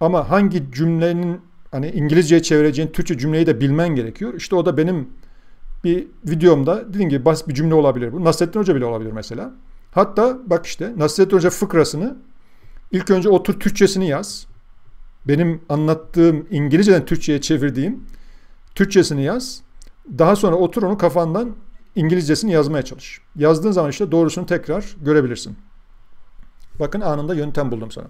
Ama hangi cümlenin hani İngilizceye çevireceğin Türkçe cümleyi de bilmen gerekiyor. İşte o da benim bir videomda dediğim gibi basit bir cümle olabilir. Bu Nasrettin Hoca bile olabilir mesela. Hatta bak işte Nasrettin Hoca fıkrasını ilk önce otur Türkçesini yaz. Benim anlattığım İngilizceden Türkçe'ye çevirdiğim Türkçesini yaz. Daha sonra otur onu kafandan İngilizcesini yazmaya çalış. Yazdığın zaman işte doğrusunu tekrar görebilirsin. Bakın anında yöntem buldum sana.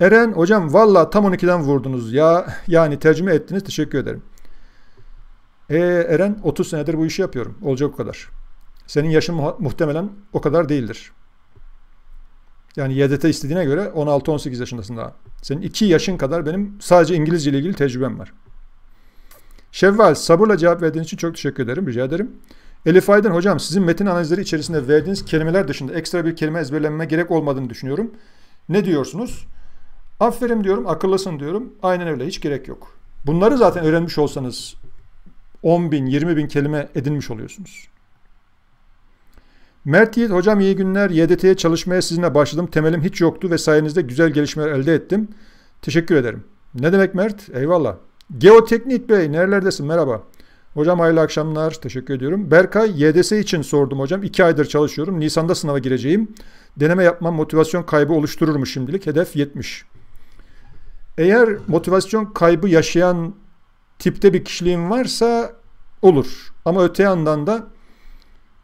Eren hocam valla tam 12'den vurdunuz ya. Yani tercüme ettiniz teşekkür ederim. E, Eren 30 senedir bu işi yapıyorum. Olacak o kadar. Senin yaşın muhtemelen o kadar değildir. Yani YDT istediğine göre 16-18 yaşındasın daha. Senin 2 yaşın kadar benim sadece İngilizce ile ilgili tecrübem var. Şevval sabırla cevap verdiğiniz için çok teşekkür ederim. Rica ederim. Elif Aydın hocam sizin metin analizleri içerisinde verdiğiniz kelimeler dışında ekstra bir kelime ezberlenme gerek olmadığını düşünüyorum. Ne diyorsunuz? Aferin diyorum, akıllısın diyorum. Aynen öyle, hiç gerek yok. Bunları zaten öğrenmiş olsanız 10 bin, 20 bin kelime edinmiş oluyorsunuz. Mert Yiğit, hocam iyi günler. YDT'ye çalışmaya sizinle başladım. Temelim hiç yoktu ve sayenizde güzel gelişmeler elde ettim. Teşekkür ederim. Ne demek Mert? Eyvallah. Geoteknik Bey, nerelerdesin? Merhaba. Hocam hayırlı akşamlar. Teşekkür ediyorum. Berkay, YDS için sordum hocam. 2 aydır çalışıyorum. Nisan'da sınava gireceğim. Deneme yapmam motivasyon kaybı oluşturur mu şimdilik? Hedef 70. Eğer motivasyon kaybı yaşayan tipte bir kişiliğin varsa olur. Ama öte yandan da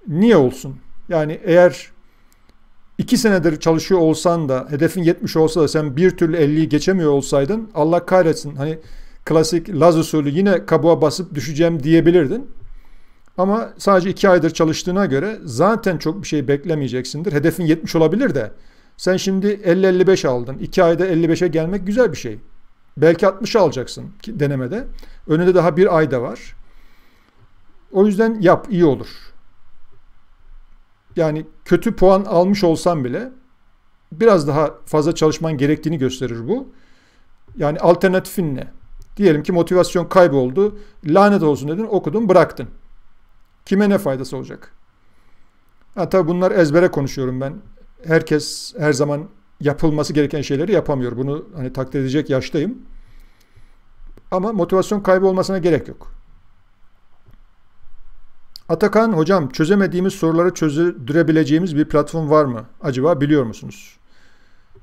niye olsun? Yani eğer iki senedir çalışıyor olsan da hedefin 70 olsa da sen bir türlü 50'yi geçemiyor olsaydın Allah kahretsin hani klasik Laz usulü yine kabuğa basıp düşeceğim diyebilirdin. Ama sadece iki aydır çalıştığına göre zaten çok bir şey beklemeyeceksindir. Hedefin 70 olabilir de sen şimdi 50-55 aldın. 2 ayda 55'e gelmek güzel bir şey. Belki 60 alacaksın denemede. Önünde daha bir ayda var. O yüzden yap iyi olur. Yani kötü puan almış olsan bile biraz daha fazla çalışman gerektiğini gösterir bu. Yani alternatifin ne? Diyelim ki motivasyon kayboldu. Lanet olsun dedin, okudun, bıraktın. Kime ne faydası olacak? Ha, tabii bunlar ezbere konuşuyorum ben herkes her zaman yapılması gereken şeyleri yapamıyor. Bunu hani takdir edecek yaştayım. Ama motivasyon kaybı olmasına gerek yok. Atakan hocam çözemediğimiz soruları çözdürebileceğimiz bir platform var mı? Acaba biliyor musunuz?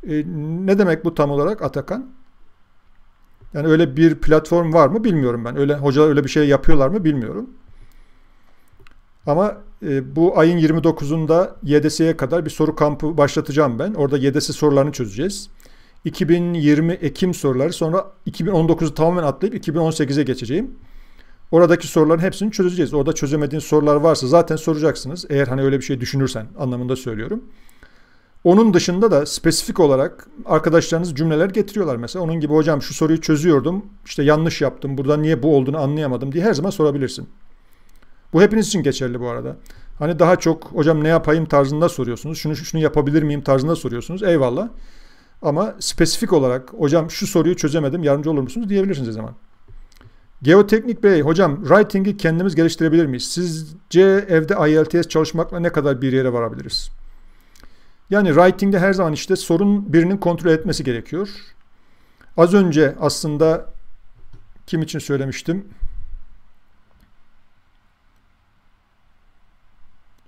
E, ne demek bu tam olarak Atakan? Yani öyle bir platform var mı bilmiyorum ben. Öyle hocalar öyle bir şey yapıyorlar mı bilmiyorum. Ama ee, bu ayın 29'unda YDS'ye kadar bir soru kampı başlatacağım ben. Orada YDS sorularını çözeceğiz. 2020 Ekim soruları sonra 2019'u tamamen atlayıp 2018'e geçeceğim. Oradaki soruların hepsini çözeceğiz. Orada çözemediğiniz sorular varsa zaten soracaksınız. Eğer hani öyle bir şey düşünürsen anlamında söylüyorum. Onun dışında da spesifik olarak arkadaşlarınız cümleler getiriyorlar mesela. Onun gibi hocam şu soruyu çözüyordum. İşte yanlış yaptım. Burada niye bu olduğunu anlayamadım diye her zaman sorabilirsin. Bu hepiniz için geçerli bu arada. Hani daha çok hocam ne yapayım tarzında soruyorsunuz. Şunu şunu yapabilir miyim tarzında soruyorsunuz. Eyvallah. Ama spesifik olarak hocam şu soruyu çözemedim yardımcı olur musunuz diyebilirsiniz o zaman. Geoteknik Bey hocam writing'i kendimiz geliştirebilir miyiz? Sizce evde IELTS çalışmakla ne kadar bir yere varabiliriz? Yani writing'de her zaman işte sorun birinin kontrol etmesi gerekiyor. Az önce aslında kim için söylemiştim?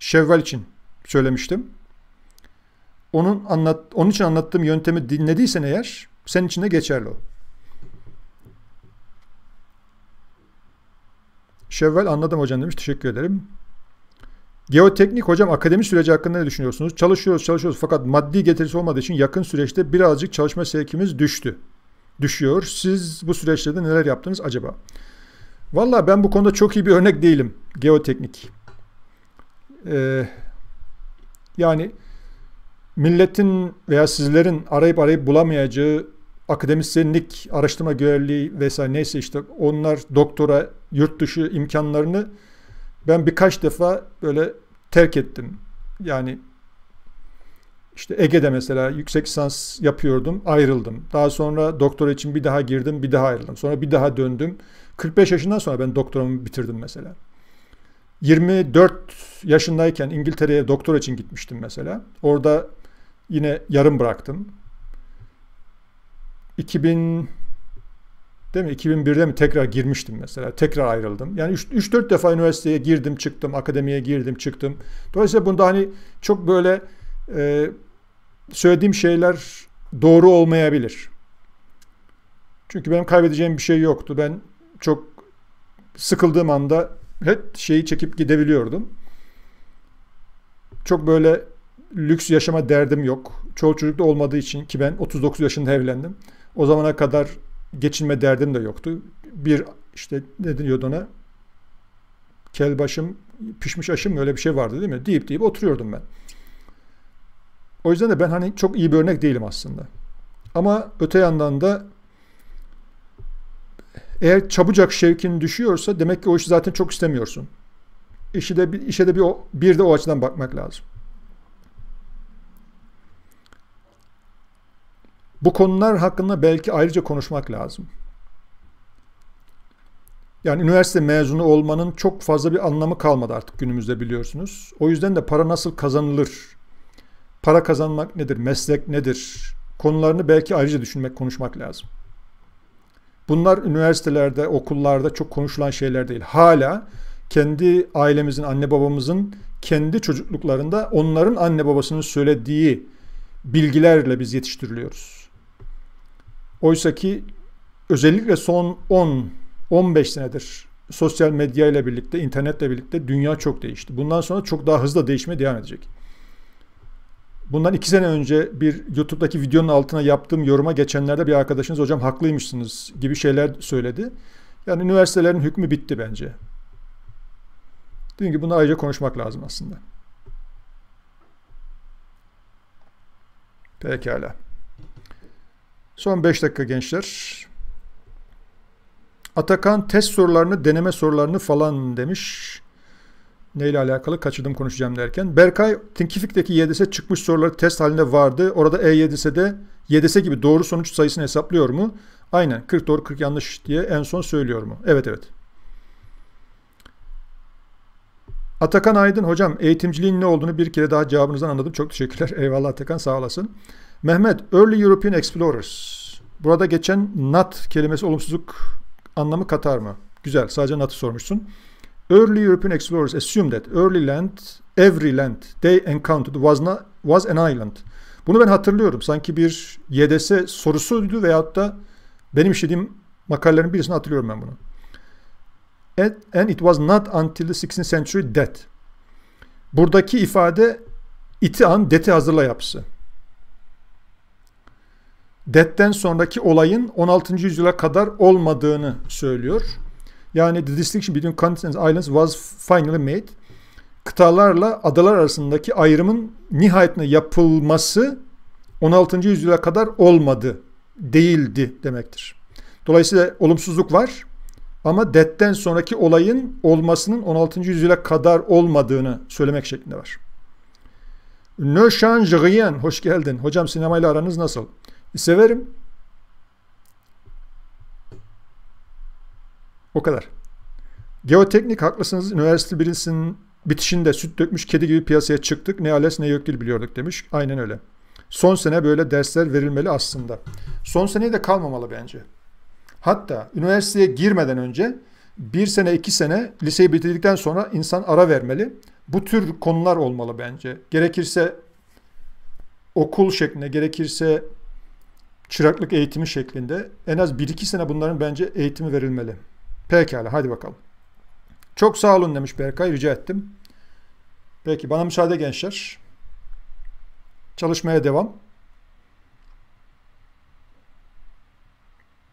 Şevval için söylemiştim. Onun anlat onun için anlattığım yöntemi dinlediysen eğer senin için de geçerli o. Şevval anladım hocam demiş. Teşekkür ederim. Geoteknik hocam akademik süreci hakkında ne düşünüyorsunuz? Çalışıyoruz çalışıyoruz fakat maddi getirisi olmadığı için yakın süreçte birazcık çalışma sevkimiz düştü. Düşüyor. Siz bu süreçlerde neler yaptınız acaba? Valla ben bu konuda çok iyi bir örnek değilim. Geoteknik. Ee, yani milletin veya sizlerin arayıp arayıp bulamayacağı akademisyenlik, araştırma görevliği vesaire neyse işte onlar doktora, yurt dışı imkanlarını ben birkaç defa böyle terk ettim. Yani işte Ege'de mesela yüksek lisans yapıyordum, ayrıldım. Daha sonra doktora için bir daha girdim, bir daha ayrıldım. Sonra bir daha döndüm. 45 yaşından sonra ben doktoramı bitirdim mesela. 24 yaşındayken İngiltere'ye doktor için gitmiştim mesela. Orada yine yarım bıraktım. 2000 değil mi? 2001'de mi tekrar girmiştim mesela. Tekrar ayrıldım. Yani 3-4 defa üniversiteye girdim, çıktım, akademiye girdim, çıktım. Dolayısıyla bunda hani çok böyle e, söylediğim şeyler doğru olmayabilir. Çünkü benim kaybedeceğim bir şey yoktu. Ben çok sıkıldığım anda hep şeyi çekip gidebiliyordum. Çok böyle lüks yaşama derdim yok. Çoğu çocuklu olmadığı için ki ben 39 yaşında evlendim. O zamana kadar geçinme derdim de yoktu. Bir işte ne diyordu ona? Kel başım, pişmiş aşım öyle bir şey vardı değil mi? Deyip deyip oturuyordum ben. O yüzden de ben hani çok iyi bir örnek değilim aslında. Ama öte yandan da eğer çabucak şevkin düşüyorsa demek ki o işi zaten çok istemiyorsun. İşi de, işe de bir, bir de o açıdan bakmak lazım. Bu konular hakkında belki ayrıca konuşmak lazım. Yani üniversite mezunu olmanın çok fazla bir anlamı kalmadı artık günümüzde biliyorsunuz. O yüzden de para nasıl kazanılır? Para kazanmak nedir? Meslek nedir? Konularını belki ayrıca düşünmek, konuşmak lazım. Bunlar üniversitelerde, okullarda çok konuşulan şeyler değil. Hala kendi ailemizin, anne babamızın kendi çocukluklarında onların anne babasının söylediği bilgilerle biz yetiştiriliyoruz. Oysa ki özellikle son 10 15 senedir sosyal medya ile birlikte, internetle birlikte dünya çok değişti. Bundan sonra çok daha hızlı değişmeye devam edecek. Bundan iki sene önce bir YouTube'daki videonun altına yaptığım yoruma geçenlerde bir arkadaşınız hocam haklıymışsınız gibi şeyler söyledi. Yani üniversitelerin hükmü bitti bence. Dediğim gibi bunu ayrıca konuşmak lazım aslında. Pekala. Son 5 dakika gençler. Atakan test sorularını, deneme sorularını falan demiş neyle alakalı kaçırdım konuşacağım derken. Berkay Thinkific'teki YDS çıkmış soruları test halinde vardı. Orada E7'de YDS gibi doğru sonuç sayısını hesaplıyor mu? Aynen 40 doğru 40 yanlış diye en son söylüyor mu? Evet evet. Atakan Aydın hocam eğitimciliğin ne olduğunu bir kere daha cevabınızdan anladım. Çok teşekkürler. Eyvallah Atakan sağ olasın. Mehmet Early European Explorers. Burada geçen not kelimesi olumsuzluk anlamı katar mı? Güzel sadece NAT'ı sormuşsun. Early European explorers assumed that early land, every land they encountered was, not, was an island. Bunu ben hatırlıyorum. Sanki bir YDS sorusuydu veyahut da benim işlediğim makalelerin birisini hatırlıyorum ben bunu. And, and it was not until the 16th century that. Buradaki ifade iti an deti hazırla yapısı. Detten sonraki olayın 16. yüzyıla kadar olmadığını söylüyor. Yani the distinction between continents and islands was finally made. Kıtalarla adalar arasındaki ayrımın nihayetinde yapılması 16. yüzyıla kadar olmadı, değildi demektir. Dolayısıyla olumsuzluk var ama detten sonraki olayın olmasının 16. yüzyıla kadar olmadığını söylemek şeklinde var. Ne change rien, hoş geldin. Hocam sinemayla aranız nasıl? Severim. O kadar. Geoteknik haklısınız. Üniversite birisinin bitişinde süt dökmüş kedi gibi piyasaya çıktık. Ne ales ne yökdil biliyorduk demiş. Aynen öyle. Son sene böyle dersler verilmeli aslında. Son seneye de kalmamalı bence. Hatta üniversiteye girmeden önce bir sene iki sene liseyi bitirdikten sonra insan ara vermeli. Bu tür konular olmalı bence. Gerekirse okul şeklinde, gerekirse çıraklık eğitimi şeklinde en az bir iki sene bunların bence eğitimi verilmeli. Pekala hadi bakalım. Çok sağ olun demiş Berkay rica ettim. Peki bana müsaade gençler. Çalışmaya devam.